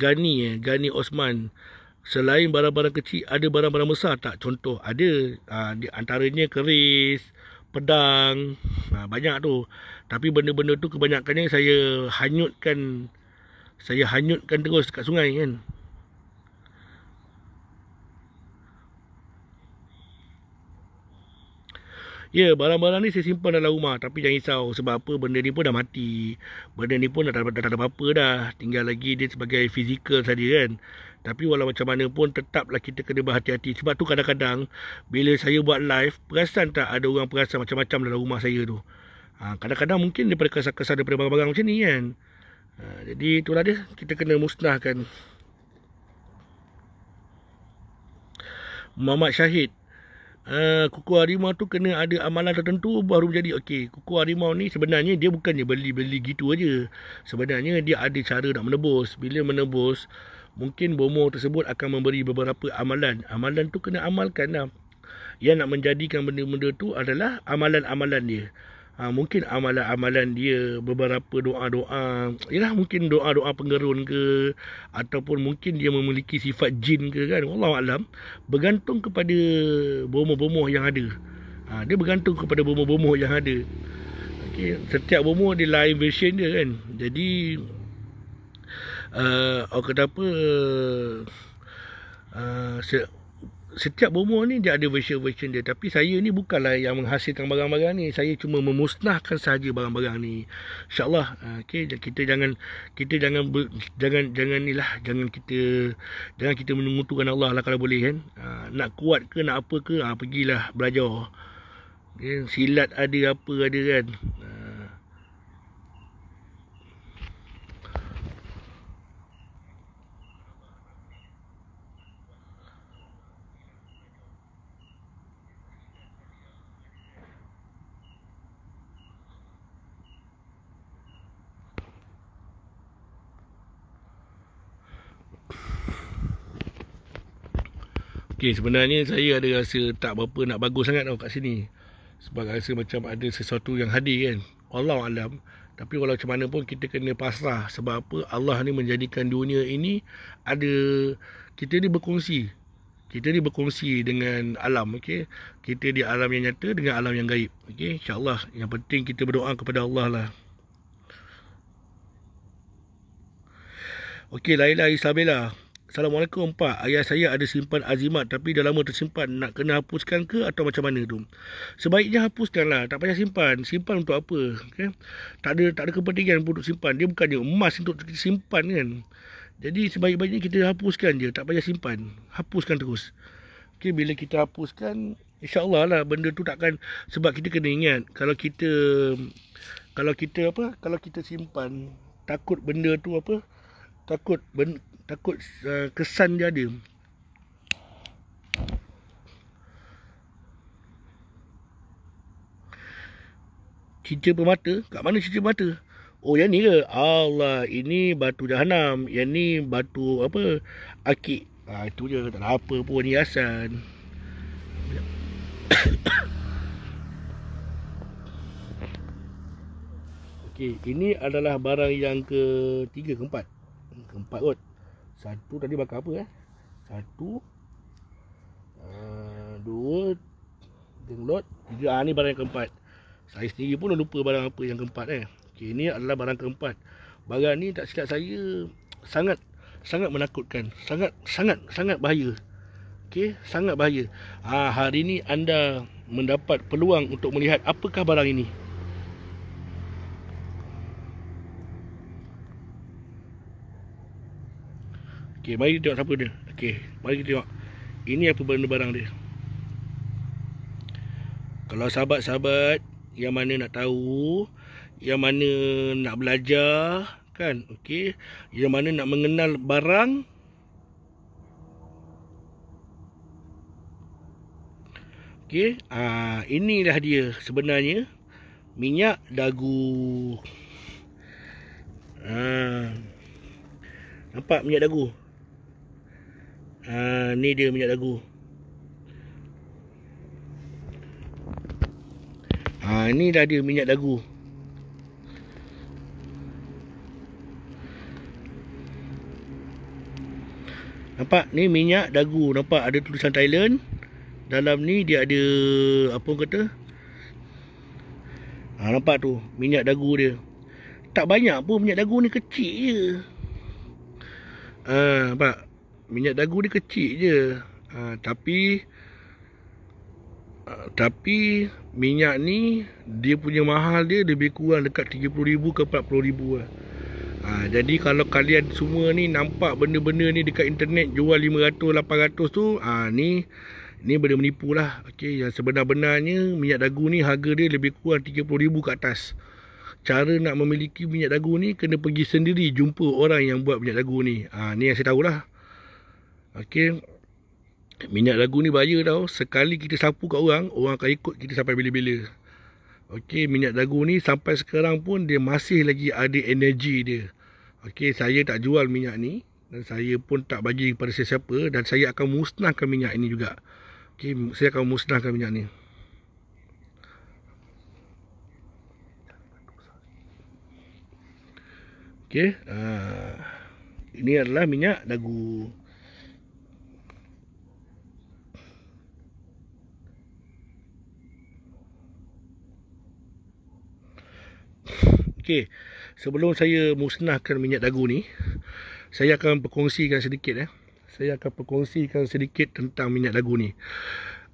S1: Gani eh Gani Osman selain barang-barang kecil ada barang-barang besar tak contoh ada uh, di antaranya keris pedang uh, banyak tu tapi benda-benda tu kebanyakannya saya hanyutkan saya hanyutkan terus dekat sungai kan Ya, yeah, barang-barang ni saya simpan dalam rumah Tapi jangan risau Sebab apa, benda ni pun dah mati Benda ni pun dah tak ada apa-apa dah Tinggal lagi dia sebagai fizikal saja kan tapi walau macam mana pun tetaplah kita kena berhati-hati. Sebab tu kadang-kadang bila saya buat live, perasan tak ada orang perasan macam-macam dalam rumah saya tu. Ha, kadang-kadang mungkin daripada kesan-kesan daripada barang-barang macam ni kan. Ha, jadi itulah dia, kita kena musnahkan. Muhammad Syahid. Uh, kuku harimau tu kena ada amalan tertentu baru jadi okey. Kuku harimau ni sebenarnya dia bukannya beli-beli gitu aja. Sebenarnya dia ada cara nak menebus. Bila menebus, mungkin bomo tersebut akan memberi beberapa amalan. Amalan tu kena amalkan lah. Yang nak menjadikan benda-benda tu adalah amalan-amalan dia. Ha, mungkin amalan-amalan dia beberapa doa-doa. Yalah mungkin doa-doa penggerun ke. Ataupun mungkin dia memiliki sifat jin ke kan. Wallah alam. Bergantung kepada bomo-bomo yang ada. Ha, dia bergantung kepada bomo-bomo yang ada. Okay. Setiap bomoh dia lain version dia kan. Jadi uh, orang kata apa uh, se- setiap bomoh ni dia ada version-version dia tapi saya ni bukanlah yang menghasilkan barang-barang ni saya cuma memusnahkan sahaja barang-barang ni insyaallah eh, Okay, kita jangan kita jangan jangan jangan ni lah. jangan kita jangan kita menyekutukan Allah lah kalau boleh kan nak kuat ke nak apa ke ah pergilah belajar okay, silat ada apa ada kan Okey, sebenarnya saya ada rasa tak berapa nak bagus sangat tau kat sini. Sebab rasa macam ada sesuatu yang hadir kan. Allah alam. Tapi walau macam mana pun kita kena pasrah. Sebab apa Allah ni menjadikan dunia ini ada... Kita ni berkongsi. Kita ni berkongsi dengan alam. Okey. Kita di alam yang nyata dengan alam yang gaib. Okey. InsyaAllah. Yang penting kita berdoa kepada Allah lah. Okey. Laila Isabella. Isabella. Assalamualaikum Pak. Ayah saya ada simpan azimat tapi dah lama tersimpan. Nak kena hapuskan ke atau macam mana tu? Sebaiknya hapuskan lah Tak payah simpan. Simpan untuk apa? Okay? Tak ada tak ada kepentingan untuk simpan. Dia bukan dia emas untuk kita simpan kan. Jadi sebaik-baiknya kita hapuskan je. Tak payah simpan. Hapuskan terus. Okay, bila kita hapuskan, insyaAllah lah benda tu takkan... Sebab kita kena ingat, kalau kita... Kalau kita apa? Kalau kita simpan, takut benda tu apa? takut Takut uh, kesan dia ada Cincin permata Kat mana cincin permata Oh yang ni ke Allah Ini batu jahanam Yang ni batu apa Akik ha, Itu je tak ada apa pun hiasan Okey, ini adalah barang yang ketiga keempat. Keempat kot. Satu tadi bakar apa eh? Satu uh, Dua Tengok Tiga ah, Ni barang yang keempat Saya sendiri pun dah lupa barang apa yang keempat eh okay, Ini adalah barang keempat Barang ni tak silap saya Sangat Sangat menakutkan Sangat Sangat Sangat bahaya Okay, sangat bahaya. Ah, hari ini anda mendapat peluang untuk melihat apakah barang ini. Okey, mari kita tengok siapa dia. Okey, mari kita tengok. Ini apa barang-barang dia. Kalau sahabat-sahabat yang mana nak tahu, yang mana nak belajar, kan? Okey, yang mana nak mengenal barang Okey, ah inilah dia sebenarnya minyak dagu. Ah. Nampak minyak dagu? uh, Ni dia minyak dagu Ha, ah, ini dah dia minyak dagu Nampak ni minyak dagu Nampak ada tulisan Thailand Dalam ni dia ada Apa kata ha, Nampak tu minyak dagu dia Tak banyak pun minyak dagu ni kecil je ha, Nampak minyak dagu dia kecil je ha, tapi ha, tapi minyak ni dia punya mahal dia lebih kurang dekat 30000 ke 40000 ah ha, jadi kalau kalian semua ni nampak benda-benda ni dekat internet jual 500 800 tu ah ha, ni ni benda menipu lah Okey, yang sebenar-benarnya minyak dagu ni harga dia lebih kurang 30000 ke atas cara nak memiliki minyak dagu ni kena pergi sendiri jumpa orang yang buat minyak dagu ni ha, ni yang saya tahulah lah Okey. Minyak lagu ni bahaya tau. Sekali kita sapu kat orang, orang akan ikut kita sampai bila-bila. Okey, minyak dagu ni sampai sekarang pun dia masih lagi ada energi dia. Okey, saya tak jual minyak ni dan saya pun tak bagi kepada sesiapa dan saya akan musnahkan minyak ini juga. Okey, saya akan musnahkan minyak ni. Okey, uh, ini adalah minyak dagu. Okey, sebelum saya musnahkan minyak dagu ni, saya akan perkongsikan sedikit eh. Saya akan perkongsikan sedikit tentang minyak dagu ni.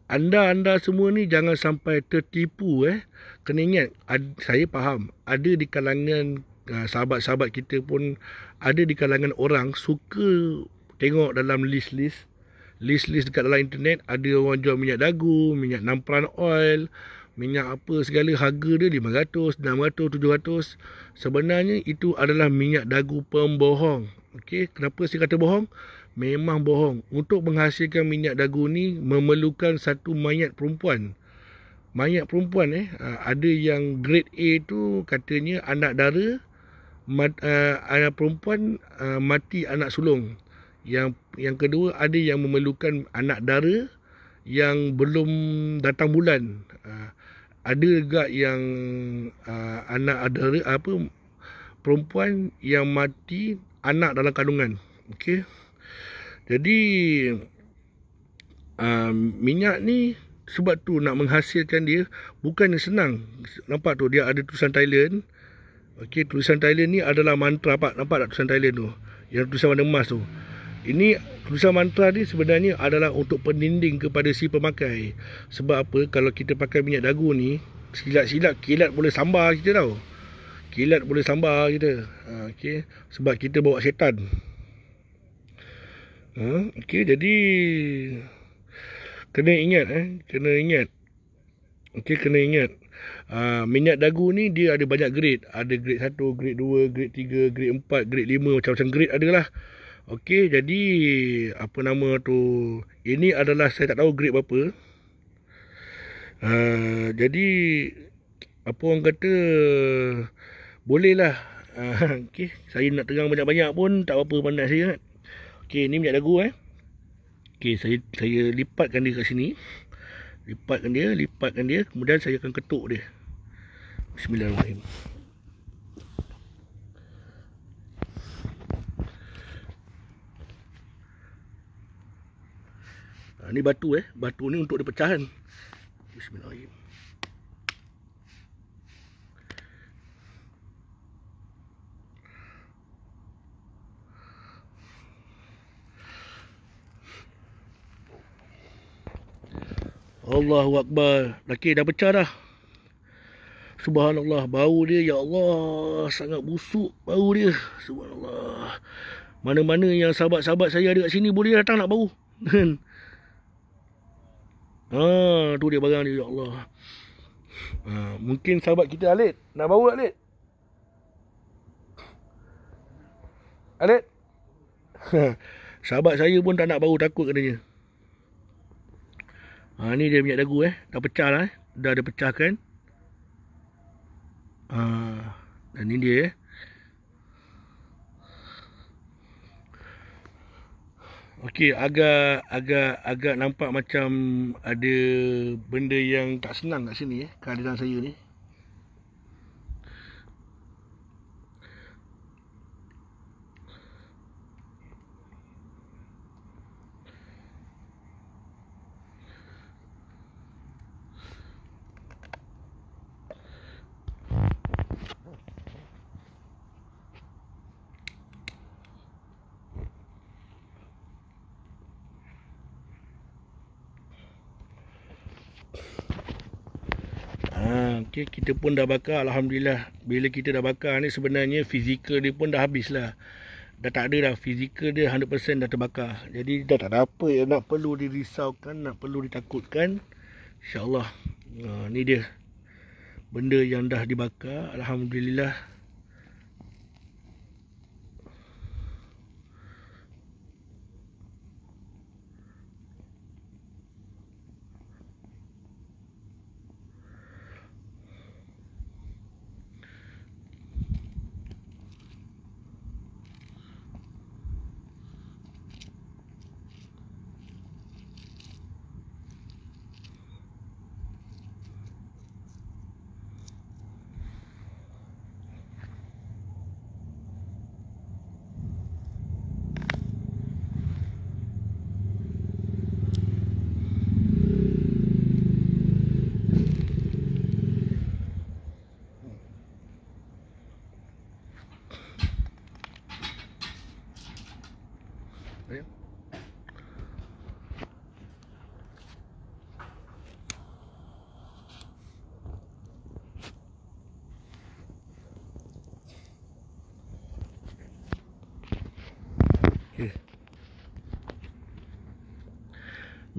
S1: Anda-anda semua ni jangan sampai tertipu eh. Kena ingat, ad, saya faham. Ada di kalangan uh, sahabat-sahabat kita pun, ada di kalangan orang suka tengok dalam list-list. List-list dekat dalam internet, ada orang jual minyak dagu, minyak nampran oil, minyak apa segala harga dia 500, 600, 700 sebenarnya itu adalah minyak dagu pembohong. Okay, kenapa saya kata bohong? Memang bohong. Untuk menghasilkan minyak dagu ni memerlukan satu mayat perempuan. Mayat perempuan eh ah, ada yang grade A tu katanya anak dara mat, uh, anak perempuan uh, mati anak sulung. Yang yang kedua ada yang memerlukan anak dara yang belum datang bulan. Uh, ada juga yang uh, anak ada apa perempuan yang mati anak dalam kandungan okey jadi uh, minyak ni sebab tu nak menghasilkan dia bukan yang senang nampak tu dia ada tulisan Thailand okey tulisan Thailand ni adalah mantra pak nampak tak tulisan Thailand tu yang tulisan warna emas tu ini tulisan mantra ni sebenarnya adalah untuk peninding kepada si pemakai. Sebab apa? Kalau kita pakai minyak dagu ni, silat-silat kilat boleh sambar kita tau. Kilat boleh sambar kita. Ha, okay. Sebab kita bawa setan. Ha, okay, jadi... Kena ingat eh. Kena ingat. Okay, kena ingat. Uh, minyak dagu ni dia ada banyak grade. Ada grade 1, grade 2, grade 3, grade 4, grade 5. Macam-macam grade adalah. lah. Okey, jadi apa nama tu? Ini adalah saya tak tahu grade berapa. Uh, jadi apa orang kata boleh lah. Uh, ah, Okey, saya nak terang banyak-banyak pun tak apa pandai saya. Okey, ini minyak dagu eh. Okey, saya saya lipatkan dia kat sini. Lipatkan dia, lipatkan dia, kemudian saya akan ketuk dia. Bismillahirrahmanirrahim. ni batu eh. Batu ni untuk dipecahkan. Bismillahirrahmanirrahim. Allahu Akbar. Okey, dah pecah dah. Subhanallah. Bau dia, Ya Allah. Sangat busuk bau dia. Subhanallah. Mana-mana yang sahabat-sahabat saya ada kat sini boleh datang nak bau. Ha, tu dia barang dia ya Allah. Ha, mungkin sahabat kita Alit nak bawa Alit. Alit. sahabat saya pun tak nak bau takut katanya. Ha, ni dia minyak dagu eh. Dah pecah lah eh. Dah ada pecahkan. Ha, dan ini dia eh. Okey, agak agak agak nampak macam ada benda yang tak senang kat sini eh, keadaan saya ni. Okey, kita pun dah bakar alhamdulillah. Bila kita dah bakar ni sebenarnya fizikal dia pun dah habislah. Dah tak ada dah fizikal dia 100% dah terbakar. Jadi dah tak ada apa yang nak perlu dirisaukan, nak perlu ditakutkan. Insya-Allah. Uh, ni dia. Benda yang dah dibakar alhamdulillah.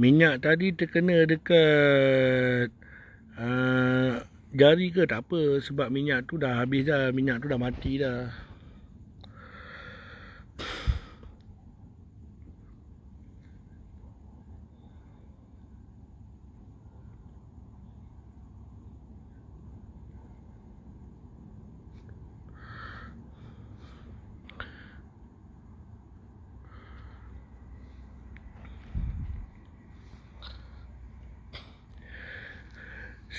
S1: minyak tadi terkena dekat uh, jari ke tak apa sebab minyak tu dah habis dah minyak tu dah mati dah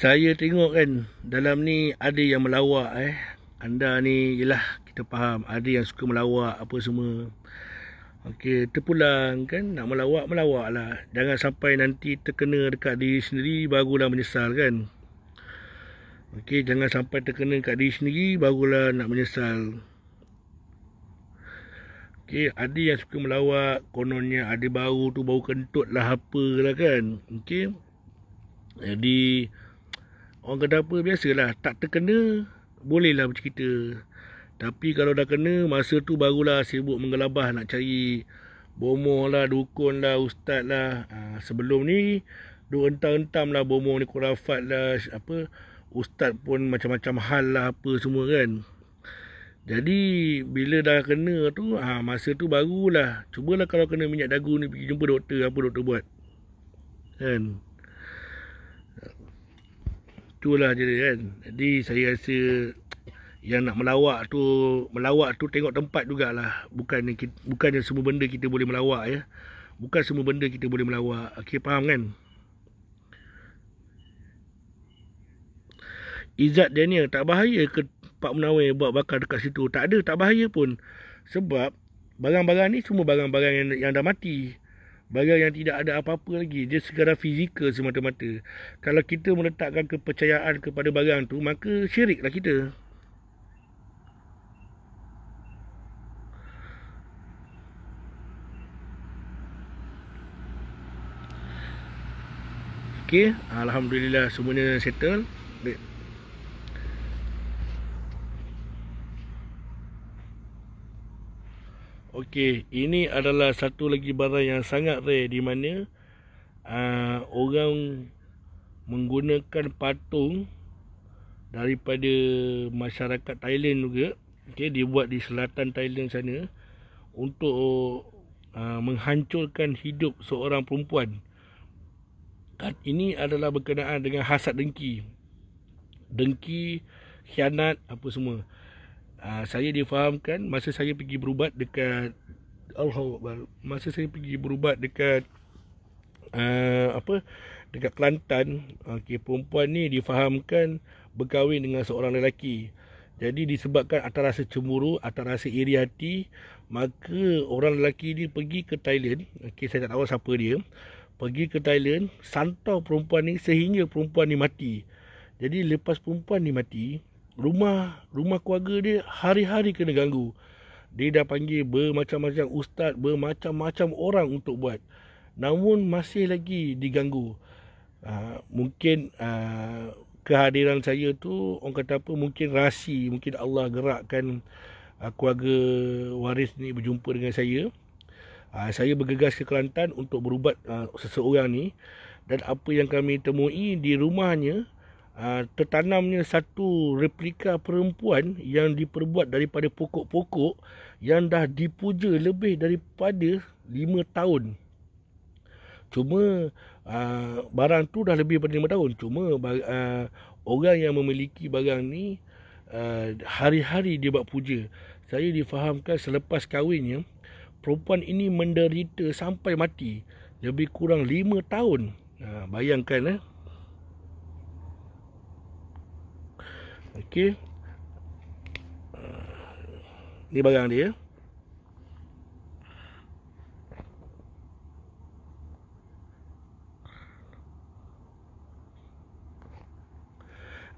S1: saya tengok kan dalam ni ada yang melawak eh. Anda ni ialah kita faham ada yang suka melawak apa semua. Okey, terpulang kan nak melawak melawaklah. Jangan sampai nanti terkena dekat diri sendiri barulah menyesal kan. Okey, jangan sampai terkena dekat diri sendiri barulah nak menyesal. Okey, ada yang suka melawak, kononnya ada bau tu bau kentut lah apa lah kan. Okey. Jadi Orang kata apa biasalah tak terkena bolehlah bercerita. Tapi kalau dah kena masa tu barulah sibuk menggelabah nak cari bomoh lah, dukun lah, ustaz lah. Ha, sebelum ni duk entam-entam lah bomoh ni kurafat lah apa ustaz pun macam-macam hal lah apa semua kan. Jadi bila dah kena tu ha, masa tu barulah cubalah kalau kena minyak dagu ni pergi jumpa doktor apa doktor buat. Kan? itulah dia kan. Jadi saya rasa yang nak melawak tu melawak tu tengok tempat jugalah. Bukan bukannya semua benda kita boleh melawak ya. Bukan semua benda kita boleh melawak. Okey faham kan? Izat Daniel tak bahaya ke Pak Munawir buat bakar dekat situ? Tak ada, tak bahaya pun. Sebab barang-barang ni semua barang-barang yang, yang dah mati. Barang yang tidak ada apa-apa lagi. Dia segera fizikal semata-mata. Kalau kita meletakkan kepercayaan kepada barang tu, maka syiriklah kita. Okay. Alhamdulillah semuanya settle. Baik. Okey, ini adalah satu lagi barang yang sangat rare di mana uh, orang menggunakan patung daripada masyarakat Thailand juga. Okey, dibuat di selatan Thailand sana untuk uh, menghancurkan hidup seorang perempuan. Dan ini adalah berkenaan dengan hasad dengki. Dengki, khianat, apa semua. Ah, saya difahamkan masa saya pergi berubat dekat Allahuakbar masa saya pergi berubat dekat uh, apa dekat Kelantan okey perempuan ni difahamkan berkahwin dengan seorang lelaki jadi disebabkan atas rasa cemburu atas rasa iri hati maka orang lelaki ni pergi ke Thailand okey saya tak tahu siapa dia pergi ke Thailand santau perempuan ni sehingga perempuan ni mati jadi lepas perempuan ni mati rumah rumah keluarga dia hari-hari kena ganggu. Dia dah panggil bermacam-macam ustaz, bermacam-macam orang untuk buat. Namun masih lagi diganggu. Uh, mungkin uh, kehadiran saya tu orang kata apa mungkin rasi, mungkin Allah gerakkan uh, keluarga waris ni berjumpa dengan saya. Uh, saya bergegas ke Kelantan untuk berubat uh, seseorang ni dan apa yang kami temui di rumahnya Ah, tertanamnya satu replika perempuan yang diperbuat daripada pokok-pokok yang dah dipuja lebih daripada 5 tahun. Cuma uh, barang tu dah lebih daripada 5 tahun. Cuma uh, orang yang memiliki barang ni uh, hari-hari dia buat puja. Saya difahamkan selepas kahwinnya perempuan ini menderita sampai mati lebih kurang 5 tahun. Uh, bayangkan eh Okey. Uh, ni barang dia.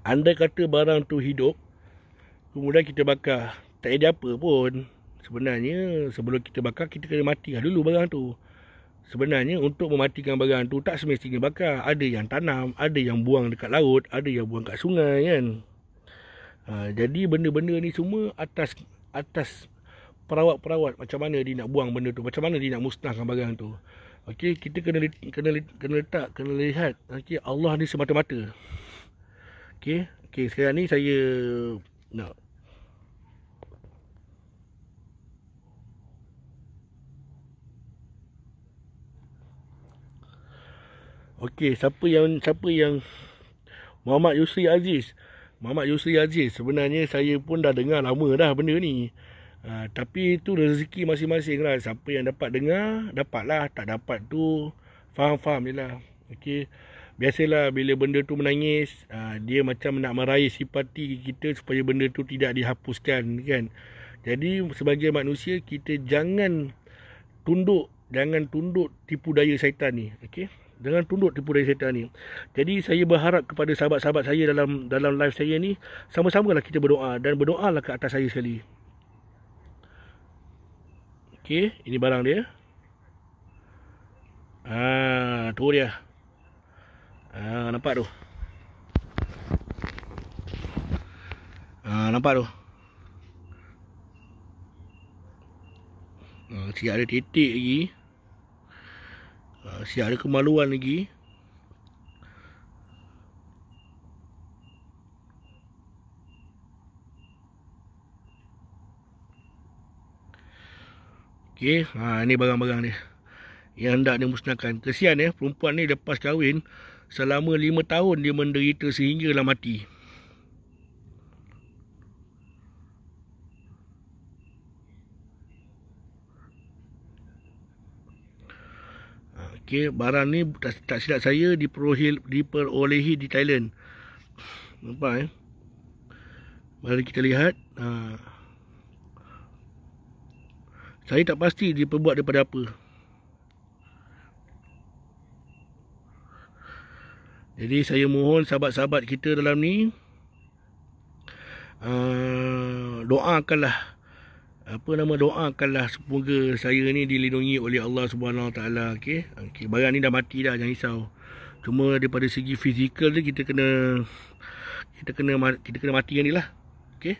S1: Anda kata barang tu hidup, kemudian kita bakar. Tak ada apa pun. Sebenarnya sebelum kita bakar kita kena matikan dulu barang tu. Sebenarnya untuk mematikan barang tu tak semestinya bakar. Ada yang tanam, ada yang buang dekat laut, ada yang buang kat sungai kan. Ha, jadi benda-benda ni semua atas atas perawat-perawat macam mana dia nak buang benda tu, macam mana dia nak musnahkan barang tu. Okey, kita kena kena kena letak, kena lihat okey Allah ni semata-mata. Okey, okey sekarang ni saya nak Okey, siapa yang siapa yang Muhammad Yusri Aziz. Muhammad Yusri Aziz Sebenarnya saya pun dah dengar lama dah benda ni ha, Tapi itu rezeki masing-masing lah Siapa yang dapat dengar Dapatlah Tak dapat tu Faham-faham je lah Okay Biasalah bila benda tu menangis ha, Dia macam nak meraih sipati kita Supaya benda tu tidak dihapuskan kan Jadi sebagai manusia Kita jangan Tunduk Jangan tunduk tipu daya syaitan ni Okay Jangan tunduk tipu daya syaitan ni. Jadi saya berharap kepada sahabat-sahabat saya dalam dalam live saya ni sama-samalah kita berdoa dan berdoalah ke atas saya sekali. Okey, ini barang dia. Ah, tu dia. Ah, nampak tu. Ah, nampak tu. Ah, tiada titik lagi. Ah, si ada kemaluan lagi Okay, ha, ah, ni barang-barang ni Yang hendak dia musnahkan Kesian ya, eh, perempuan ni lepas kahwin Selama 5 tahun dia menderita sehinggalah mati Okey Okey, barang ni tak, tak silap saya diperolehi, diperolehi di Thailand. Nampak eh? Mari kita lihat. Ha. Saya tak pasti diperbuat daripada apa. Jadi saya mohon sahabat-sahabat kita dalam ni uh, doakanlah apa nama doa doakanlah semoga saya ni dilindungi oleh Allah Subhanahu taala okey okey barang ni dah mati dah jangan risau cuma daripada segi fizikal ni kita kena kita kena kita kena mati dia lah okey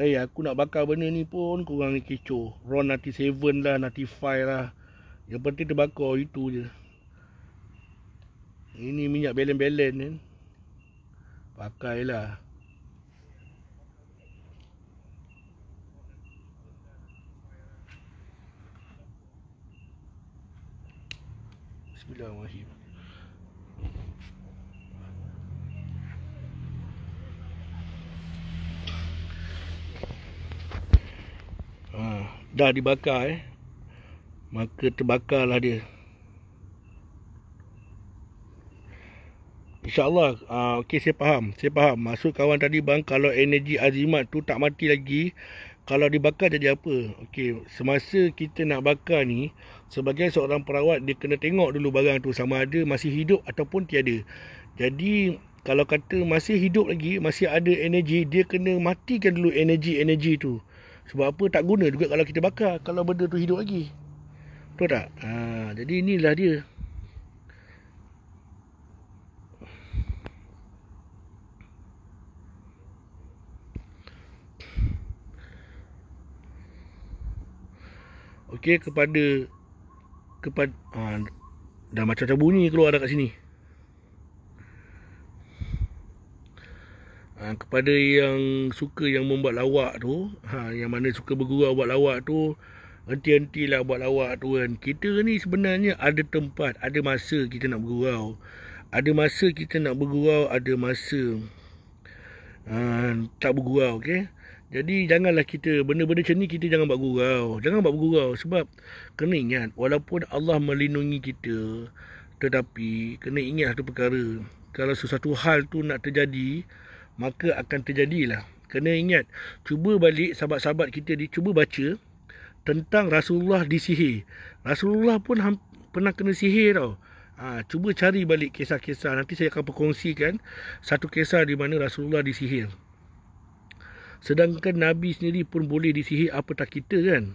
S1: Eh aku nak bakar benda ni pun kurang ni kecoh. Ron 97 lah, 95 lah. Yang penting terbakar itu je. Ini minyak belen-belen ni. Pakailah. Bismillahirrahmanirrahim. ha, Dah dibakar eh Maka terbakarlah dia InsyaAllah ha, Okey saya faham Saya faham Maksud kawan tadi bang Kalau energi azimat tu tak mati lagi Kalau dibakar jadi apa Okey Semasa kita nak bakar ni Sebagai seorang perawat Dia kena tengok dulu barang tu Sama ada masih hidup ataupun tiada Jadi kalau kata masih hidup lagi, masih ada energi, dia kena matikan dulu energi-energi tu. Sebab apa tak guna juga kalau kita bakar Kalau benda tu hidup lagi Betul tak? Ha, jadi inilah dia Okey kepada kepada ha, dah macam-macam bunyi keluar kat sini. ha, kepada yang suka yang membuat lawak tu ha, yang mana suka bergurau buat lawak tu henti lah buat lawak tu kan kita ni sebenarnya ada tempat ada masa kita nak bergurau ada masa kita nak bergurau ada masa ha, tak bergurau okay? jadi janganlah kita benda-benda macam ni kita jangan buat gurau. Jangan buat gurau sebab kena ingat walaupun Allah melindungi kita tetapi kena ingat satu perkara. Kalau sesuatu hal tu nak terjadi, maka akan terjadilah. Kena ingat, cuba balik sahabat-sahabat kita dicuba baca tentang Rasulullah disihir. Rasulullah pun pernah kena sihir tau. Ha, cuba cari balik kisah-kisah. Nanti saya akan perkongsikan satu kisah di mana Rasulullah disihir. Sedangkan Nabi sendiri pun boleh disihir apatah kita kan.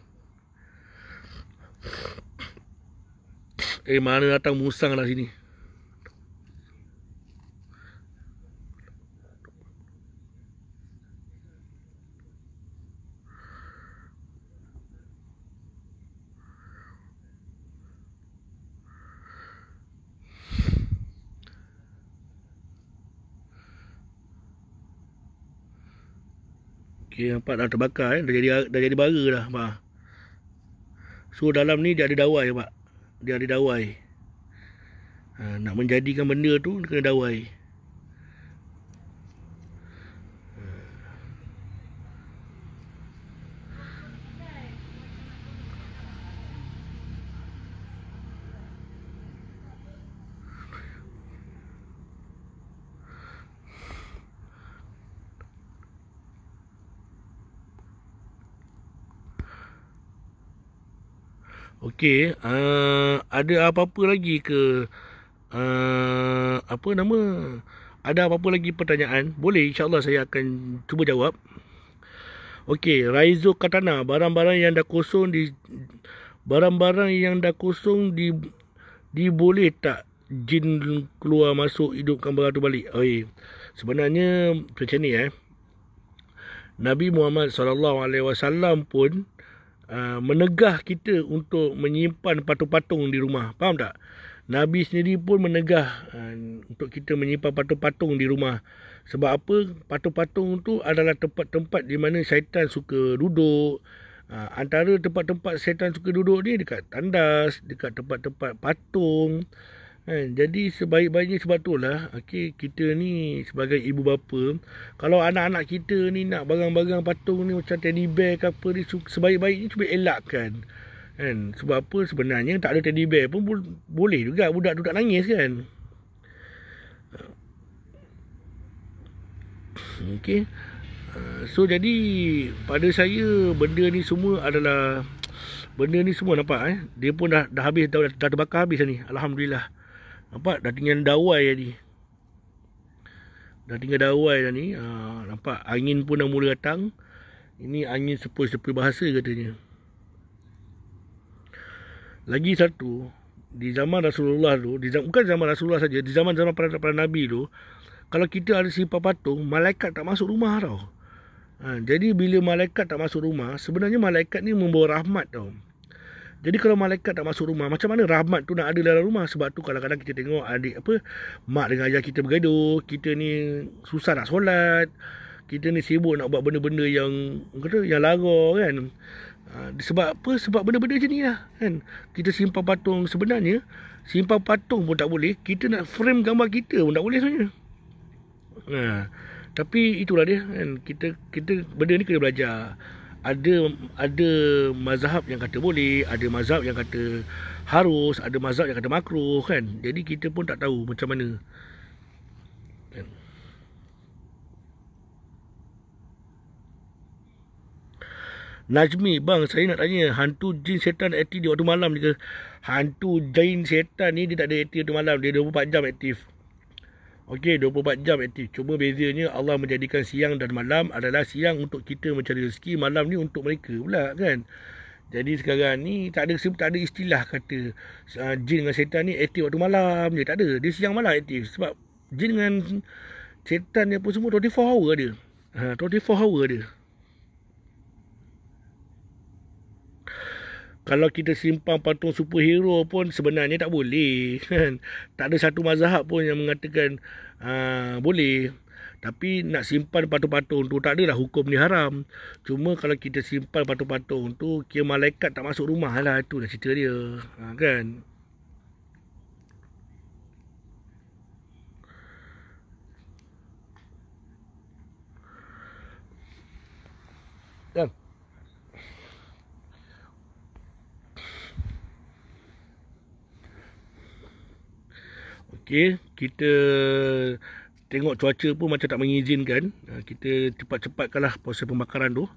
S1: Eh mana datang musang lah sini. Okey nampak dah terbakar eh. Dah jadi dah jadi bara dah pak. So dalam ni dia ada dawai pak. Dia ada dawai. Ha, nak menjadikan benda tu kena dawai. Okey, uh, ada apa-apa lagi ke uh, apa nama? Ada apa-apa lagi pertanyaan? Boleh insya-Allah saya akan cuba jawab. Okey, Raizo Katana, barang-barang yang dah kosong di barang-barang yang dah kosong di di boleh tak jin keluar masuk hidupkan barang tu balik. Oi. Sebenarnya macam ni eh. Nabi Muhammad sallallahu alaihi wasallam pun Ah, menegah kita untuk menyimpan patung-patung di rumah. Faham tak? Nabi sendiri pun menegah ah, untuk kita menyimpan patung-patung di rumah. Sebab apa? Patung-patung tu adalah tempat-tempat di mana syaitan suka duduk. Ah, antara tempat-tempat syaitan suka duduk ni dekat tandas, dekat tempat-tempat patung. Kan? Jadi sebaik-baiknya sebab tu lah okay, Kita ni sebagai ibu bapa Kalau anak-anak kita ni nak barang-barang patung ni Macam teddy bear ke apa ni Sebaik-baiknya cuba elakkan kan? Sebab apa sebenarnya tak ada teddy bear pun Boleh juga budak tu tak nangis kan Okay ah, So jadi pada saya benda ni semua adalah Benda ni semua nampak eh Dia pun dah, dah habis, dah, dah terbakar habis ni Alhamdulillah Nampak? Dah tinggal dawai ni Dah tinggal dawai dah ni. Ha, nampak? Angin pun dah mula datang. Ini angin sepoi-sepoi bahasa katanya. Lagi satu. Di zaman Rasulullah tu. Di, bukan zaman Rasulullah saja. Di zaman-zaman para, para Nabi tu. Kalau kita ada simpan patung. Malaikat tak masuk rumah tau. Ha, jadi bila malaikat tak masuk rumah. Sebenarnya malaikat ni membawa rahmat tau. Jadi kalau malaikat tak masuk rumah, macam mana rahmat tu nak ada dalam rumah? Sebab tu kadang-kadang kita tengok adik apa mak dengan ayah kita bergaduh, kita ni susah nak solat. Kita ni sibuk nak buat benda-benda yang kata yang lara kan. Ha, sebab apa? Sebab benda-benda je ni lah kan. Kita simpan patung sebenarnya, simpan patung pun tak boleh, kita nak frame gambar kita pun tak boleh sebenarnya. Ha. Tapi itulah dia kan. Kita kita benda ni kena belajar ada ada mazhab yang kata boleh, ada mazhab yang kata harus, ada mazhab yang kata makruh kan. Jadi kita pun tak tahu macam mana. Kan? Najmi, bang saya nak tanya hantu jin setan aktif di waktu malam ni ke? Hantu jin setan ni dia tak ada aktif waktu malam, dia 24 jam aktif. Okey, 24 jam aktif. Cuma bezanya Allah menjadikan siang dan malam adalah siang untuk kita mencari rezeki, malam ni untuk mereka pula kan. Jadi sekarang ni tak ada tak ada istilah kata uh, jin dengan syaitan ni aktif waktu malam je. Tak ada. Dia siang malam aktif sebab jin dengan syaitan ni apa semua 24 hour dia. Ha, 24 hour dia. kalau kita simpan patung superhero pun sebenarnya tak boleh kan? tak ada satu mazhab pun yang mengatakan ah, boleh tapi nak simpan patung-patung tu tak adalah hukum ni haram. Cuma kalau kita simpan patung-patung tu, kira malaikat tak masuk rumah lah. Itu dah cerita dia. Ha, kan? Okey, kita tengok cuaca pun macam tak mengizinkan. Ah, kita cepat-cepatkanlah proses pembakaran tu.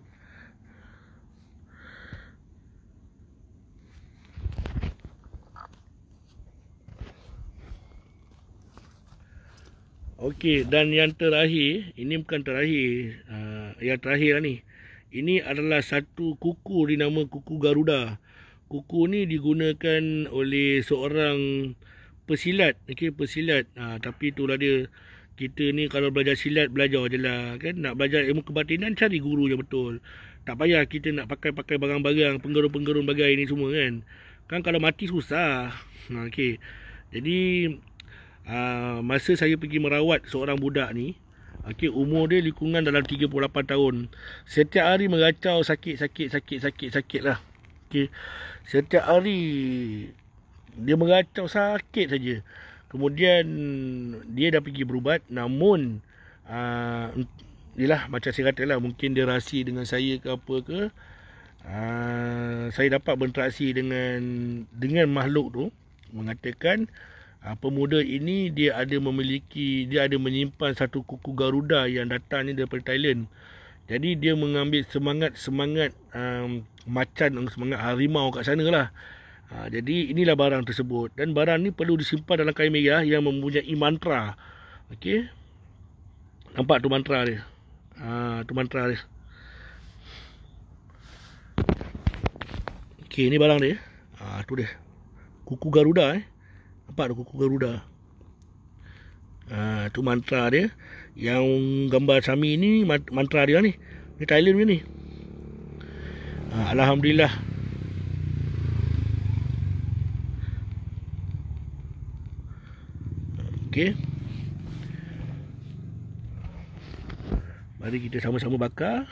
S1: Okey, dan yang terakhir, ini bukan terakhir, uh, yang terakhir lah ni. Ini adalah satu kuku dinamakan kuku Garuda. Kuku ni digunakan oleh seorang pesilat okey pesilat ha, tapi itulah dia kita ni kalau belajar silat belajar lah. kan nak belajar ilmu kebatinan cari guru yang betul tak payah kita nak pakai-pakai barang-barang penggerun-penggerun bagai ni semua kan kan kalau mati susah ha, okey jadi aa, ha, masa saya pergi merawat seorang budak ni okey umur dia lingkungan dalam 38 tahun setiap hari mengacau sakit-sakit sakit-sakit sakitlah sakit, sakit lah. okey setiap hari dia meracau sakit saja. Kemudian dia dah pergi berubat namun ah macam saya lah, mungkin dia rahsi dengan saya ke apa ke. Ah, saya dapat berinteraksi dengan dengan makhluk tu mengatakan Ha, pemuda ini dia ada memiliki dia ada menyimpan satu kuku garuda yang datang ni daripada Thailand. Jadi dia mengambil semangat-semangat macan ah, macan semangat harimau kat sana lah. Ha, jadi inilah barang tersebut dan barang ni perlu disimpan dalam kain meriah yang mempunyai mantra. Okey. Nampak tu mantra dia. Ha, tu mantra dia. Okey, ini barang dia. Ha, tu dia. Kuku Garuda eh. Nampak tu kuku Garuda. Ha, tu mantra dia yang gambar sami ni mantra dia ni. Ni Thailand punya ni. Ha, Alhamdulillah. okey mari kita sama-sama bakar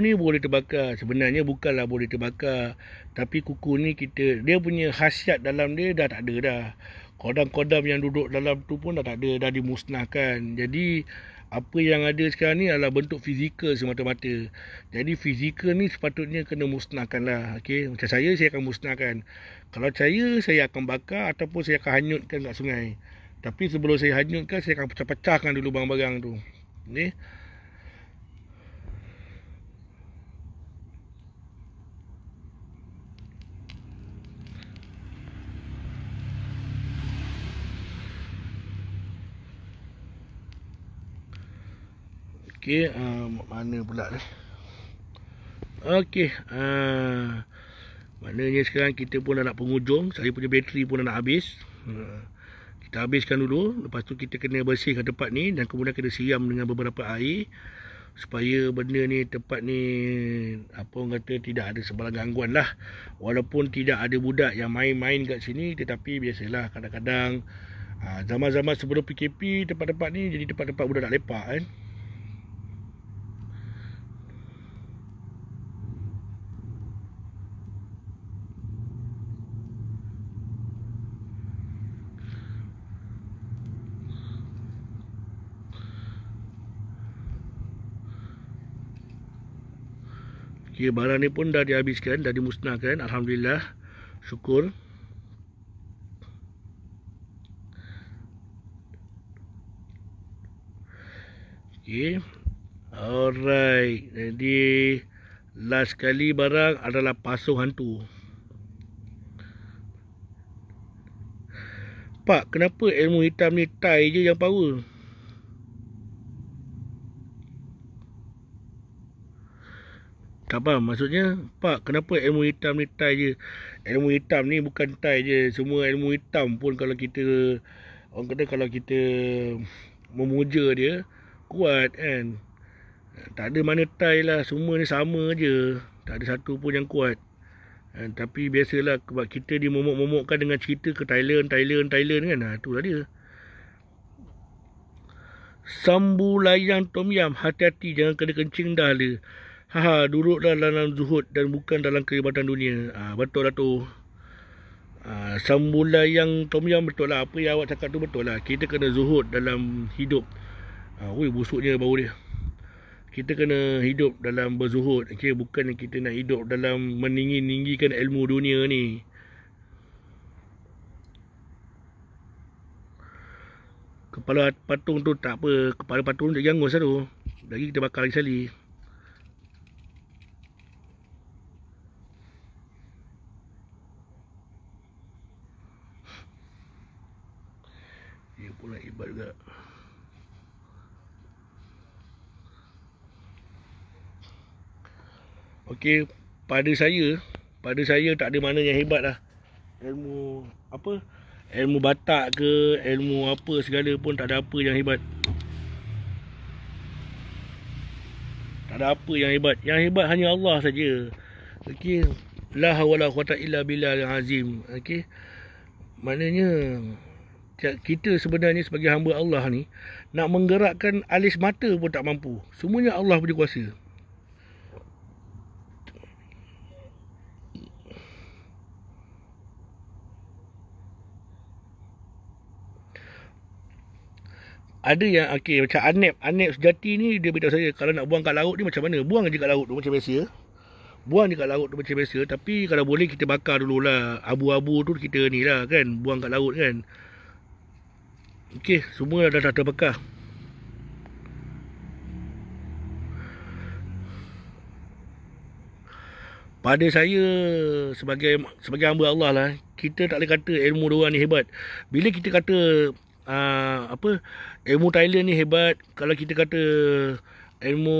S1: ni boleh terbakar. Sebenarnya bukanlah boleh terbakar. Tapi kuku ni kita, dia punya khasiat dalam dia dah tak ada dah. Kodam-kodam yang duduk dalam tu pun dah tak ada, dah dimusnahkan. Jadi, apa yang ada sekarang ni adalah bentuk fizikal semata-mata. Jadi fizikal ni sepatutnya kena musnahkan lah. Okay? Macam saya, saya akan musnahkan. Kalau saya, saya akan bakar ataupun saya akan hanyutkan kat sungai. Tapi sebelum saya hanyutkan, saya akan pecah-pecahkan dulu barang-barang tu. Okay? Okey, uh, mana pula ni? Okey, uh, maknanya sekarang kita pun dah nak penghujung. Saya punya bateri pun dah nak habis. Uh, kita habiskan dulu. Lepas tu kita kena bersihkan tempat ni. Dan kemudian kena siram dengan beberapa air. Supaya benda ni, tempat ni, apa orang kata, tidak ada sebarang gangguan lah. Walaupun tidak ada budak yang main-main kat sini. Tetapi biasalah kadang-kadang uh, zaman-zaman sebelum PKP tempat-tempat ni jadi tempat-tempat budak nak lepak kan. Okey, barang ni pun dah dihabiskan, dah dimusnahkan. Alhamdulillah. Syukur. Okey. Alright. Jadi last kali barang adalah pasung hantu. Pak, kenapa ilmu hitam ni tie je yang power? Tak faham maksudnya Pak kenapa ilmu hitam ni tai je Ilmu hitam ni bukan tai je Semua ilmu hitam pun kalau kita Orang kata kalau kita Memuja dia Kuat kan Tak ada mana tai lah Semua ni sama je Tak ada satu pun yang kuat And, Tapi biasalah Sebab kita dimomok-momokkan dengan cerita ke Thailand Thailand, Thailand kan ha, Itulah dia Sambu layang tom yam Hati-hati jangan kena kencing dah dia Haha, duduklah dalam zuhud dan bukan dalam keribatan dunia. Ah, betul lah tu. Ah, sambula yang Tom Yam betul lah. Apa yang awak cakap tu betul lah. Kita kena zuhud dalam hidup. Ah, wuih, busuknya bau dia. Kita kena hidup dalam berzuhud. Okay, bukan kita nak hidup dalam meninggi-ninggikan ilmu dunia ni. Kepala patung tu tak apa. Kepala patung tu jangan gos tu. Lagi kita bakar lagi sekali. lebat juga Okey, pada saya pada saya tak ada mana yang hebat lah ilmu apa ilmu batak ke ilmu apa segala pun tak ada apa yang hebat tak ada apa yang hebat yang hebat hanya Allah saja okey la hawla wala quwata illa billah azim okey maknanya kita sebenarnya sebagai hamba Allah ni nak menggerakkan alis mata pun tak mampu. Semuanya Allah punya kuasa. Ada yang okey macam anep anep sejati ni dia beritahu saya kalau nak buang kat laut ni macam mana? Buang je kat laut tu macam biasa. Buang dekat laut tu macam biasa Tapi kalau boleh kita bakar dululah Abu-abu tu kita ni lah kan Buang kat laut kan Okey, semua dah dah terbakar. Pada saya sebagai sebagai hamba Allah lah, kita tak boleh kata ilmu orang ni hebat. Bila kita kata aa, ah, apa ilmu Thailand ni hebat, kalau kita kata ilmu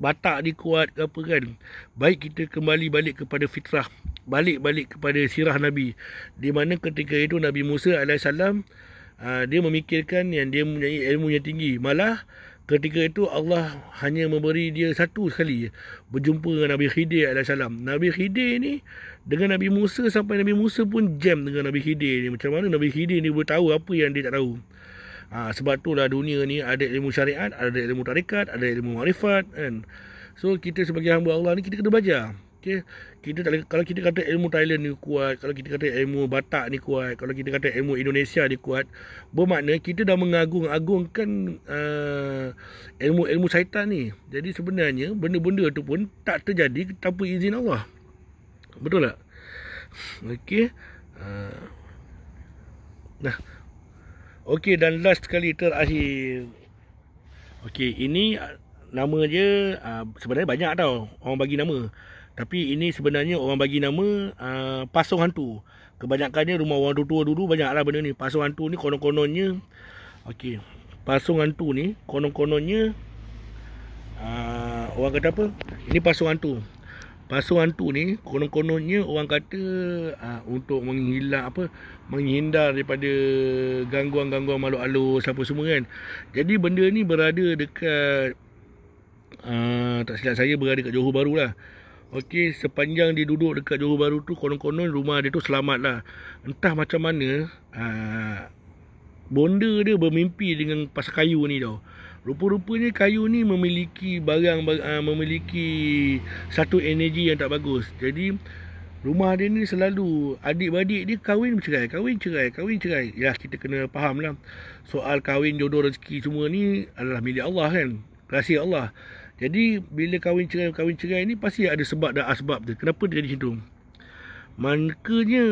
S1: Batak ni kuat ke apa kan, baik kita kembali balik kepada fitrah, balik-balik kepada sirah Nabi. Di mana ketika itu Nabi Musa alaihissalam salam Ah, dia memikirkan yang dia punya ilmu yang tinggi malah ketika itu Allah hanya memberi dia satu sekali berjumpa dengan Nabi Khidir alaihissalam Nabi Khidir ni dengan Nabi Musa sampai Nabi Musa pun jam dengan Nabi Khidir ni macam mana Nabi Khidir ni boleh tahu apa yang dia tak tahu ha, sebab itulah dunia ni ada ilmu syariat ada ilmu tarikat ada ilmu makrifat kan so kita sebagai hamba Allah ni kita kena belajar okey kita tak, kalau kita kata ilmu Thailand ni kuat kalau kita kata ilmu Batak ni kuat kalau kita kata ilmu Indonesia ni kuat bermakna kita dah mengagung-agungkan uh, ilmu-ilmu syaitan ni jadi sebenarnya benda-benda tu pun tak terjadi tanpa izin Allah betul tak okey uh, nah okey dan last sekali terakhir okey ini nama je. uh, sebenarnya banyak tau orang bagi nama tapi ini sebenarnya orang bagi nama uh, ah, pasung hantu. Kebanyakannya rumah orang tua-tua dulu banyaklah benda ni. Pasung hantu ni konon-kononnya okey. Pasung hantu ni konon-kononnya uh, orang kata apa? Ini pasung hantu. Pasung hantu ni konon-kononnya orang kata uh, untuk menghilang apa menghindar daripada gangguan-gangguan makhluk halus apa semua kan. Jadi benda ni berada dekat uh, tak silap saya berada dekat Johor Baru lah. Okey, sepanjang dia duduk dekat Johor Baru tu Konon-konon rumah dia tu selamat lah Entah macam mana aa, ah, Bonda dia bermimpi dengan pasal kayu ni tau Rupa-rupanya kayu ni memiliki barang aa, ah, Memiliki satu energi yang tak bagus Jadi rumah dia ni selalu Adik-beradik dia kahwin bercerai Kahwin cerai, kahwin cerai Ya, kita kena faham lah Soal kahwin, jodoh, rezeki semua ni Adalah milik Allah kan kasih Allah jadi bila kahwin cerai kahwin cerai ni pasti ada sebab dan asbab dia. Kenapa dia jadi situ? Makanya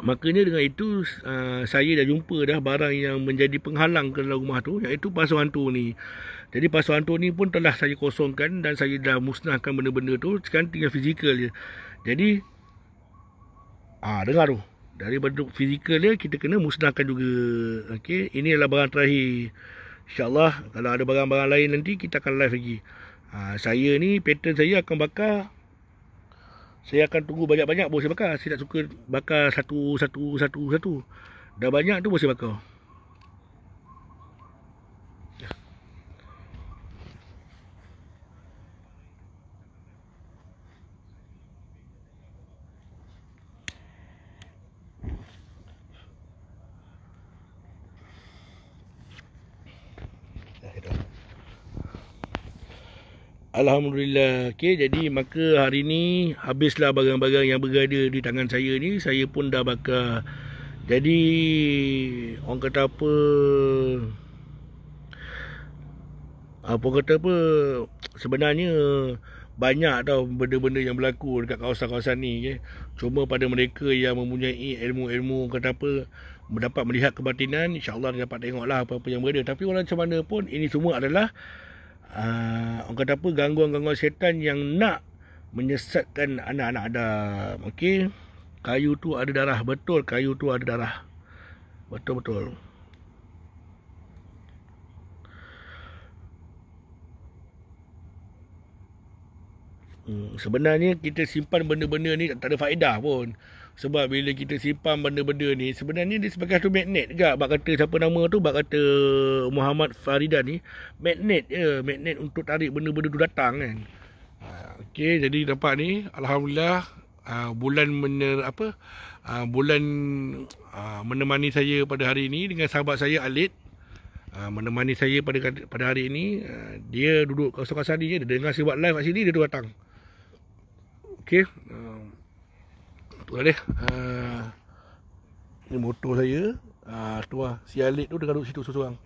S1: makanya dengan itu uh, saya dah jumpa dah barang yang menjadi penghalang ke dalam rumah tu iaitu pasu hantu ni. Jadi pasu hantu ni pun telah saya kosongkan dan saya dah musnahkan benda-benda tu sekarang tinggal fizikal je. Jadi ah uh, dengar tu dari bentuk fizikal dia kita kena musnahkan juga. Okey, ini adalah barang terakhir. InsyaAllah kalau ada barang-barang lain nanti kita akan live lagi. Ha, saya ni pattern saya akan bakar. Saya akan tunggu banyak-banyak baru saya bakar. Saya tak suka bakar satu, satu, satu, satu. Dah banyak tu baru saya bakar. Alhamdulillah. okay. jadi maka hari ni habislah barang-barang yang berada di tangan saya ni. Saya pun dah bakar. Jadi orang kata apa? Apa kata apa? Sebenarnya banyak tau benda-benda yang berlaku dekat kawasan-kawasan ni. Okay? Cuma pada mereka yang mempunyai ilmu-ilmu orang kata apa? Mendapat melihat kebatinan, insyaAllah dapat tengoklah apa-apa yang berada. Tapi walaupun macam mana pun, ini semua adalah uh, orang kata apa gangguan-gangguan setan yang nak menyesatkan anak-anak Adam. Okey. Kayu tu ada darah betul, kayu tu ada darah. Betul-betul. Hmm, sebenarnya kita simpan benda-benda ni tak ada faedah pun. Sebab bila kita simpan benda-benda ni Sebenarnya dia sebagai satu magnet juga Bak kata siapa nama tu Bak kata Muhammad Faridah ni Magnet je Magnet untuk tarik benda-benda tu datang kan ha, Okay jadi nampak ni Alhamdulillah ha, Bulan mener, apa ha, Bulan menemani saya pada hari ini Dengan sahabat saya Alit menemani saya pada pada hari ini dia duduk kawasan-kawasan ni dia dengar saya buat live kat sini dia tu datang Okay lah dia. Uh, ini motor saya. Ah uh, tu lah. Si Alik tu dekat duduk situ seorang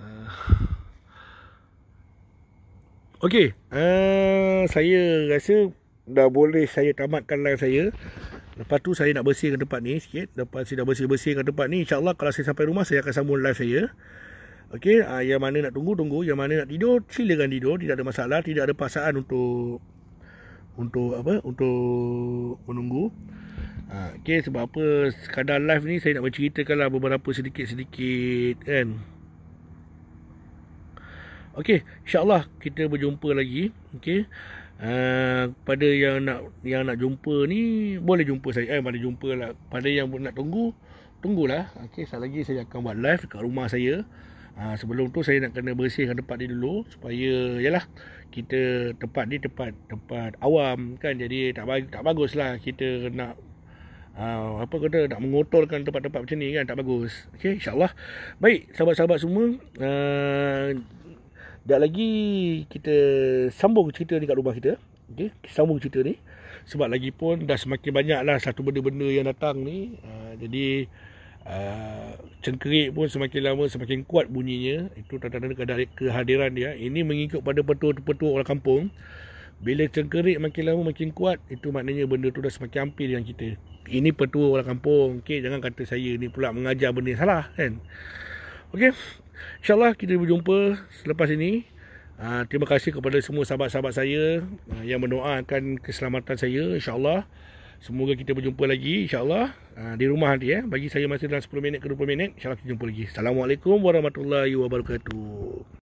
S1: Uh, ah. okay. Uh, ah, saya rasa dah boleh saya tamatkan live saya. Lepas tu saya nak bersihkan tempat ni sikit. Lepas saya dah bersih-bersihkan tempat ni. InsyaAllah kalau saya sampai rumah saya akan sambung live saya. Okay. Uh, ah, yang mana nak tunggu, tunggu. Yang mana nak tidur, silakan tidur. Tidak ada masalah. Tidak ada pasangan untuk untuk apa untuk menunggu ha, okay, sebab apa sekadar live ni saya nak berceritakanlah beberapa sedikit-sedikit kan Okey, insyaAllah kita berjumpa lagi. Okey. Uh, pada yang nak yang nak jumpa ni boleh jumpa saya. Eh, boleh jumpa lah. Pada yang nak tunggu, tunggulah. Okey, sekali lagi saya akan buat live dekat rumah saya. Uh, sebelum tu saya nak kena bersihkan tempat dia dulu supaya yalah uh, kita tempat ni tempat tempat awam kan jadi tak bagus tak baguslah kita nak uh, apa kata nak mengotorkan tempat-tempat macam ni kan tak bagus okey insyaallah baik sahabat-sahabat semua uh, a lagi kita sambung cerita ni kat rumah kita okey sambung cerita ni sebab lagi pun dah semakin banyaklah satu benda-benda yang datang ni uh, jadi Ah, cengkerik pun semakin lama semakin kuat bunyinya itu tanda-tanda kehadiran dia ini mengikut pada petua-petua orang kampung bila cengkerik makin lama makin kuat itu maknanya benda tu dah semakin hampir dengan kita ini petua orang kampung okey jangan kata saya ni pula mengajar benda yang salah kan okey insyaallah kita berjumpa selepas ini Uh, terima kasih kepada semua sahabat-sahabat saya uh, yang mendoakan keselamatan saya insyaallah Semoga kita berjumpa lagi insyaAllah ah, Di rumah nanti ya Bagi saya masih dalam 10 minit ke 20 minit InsyaAllah kita jumpa lagi Assalamualaikum warahmatullahi wabarakatuh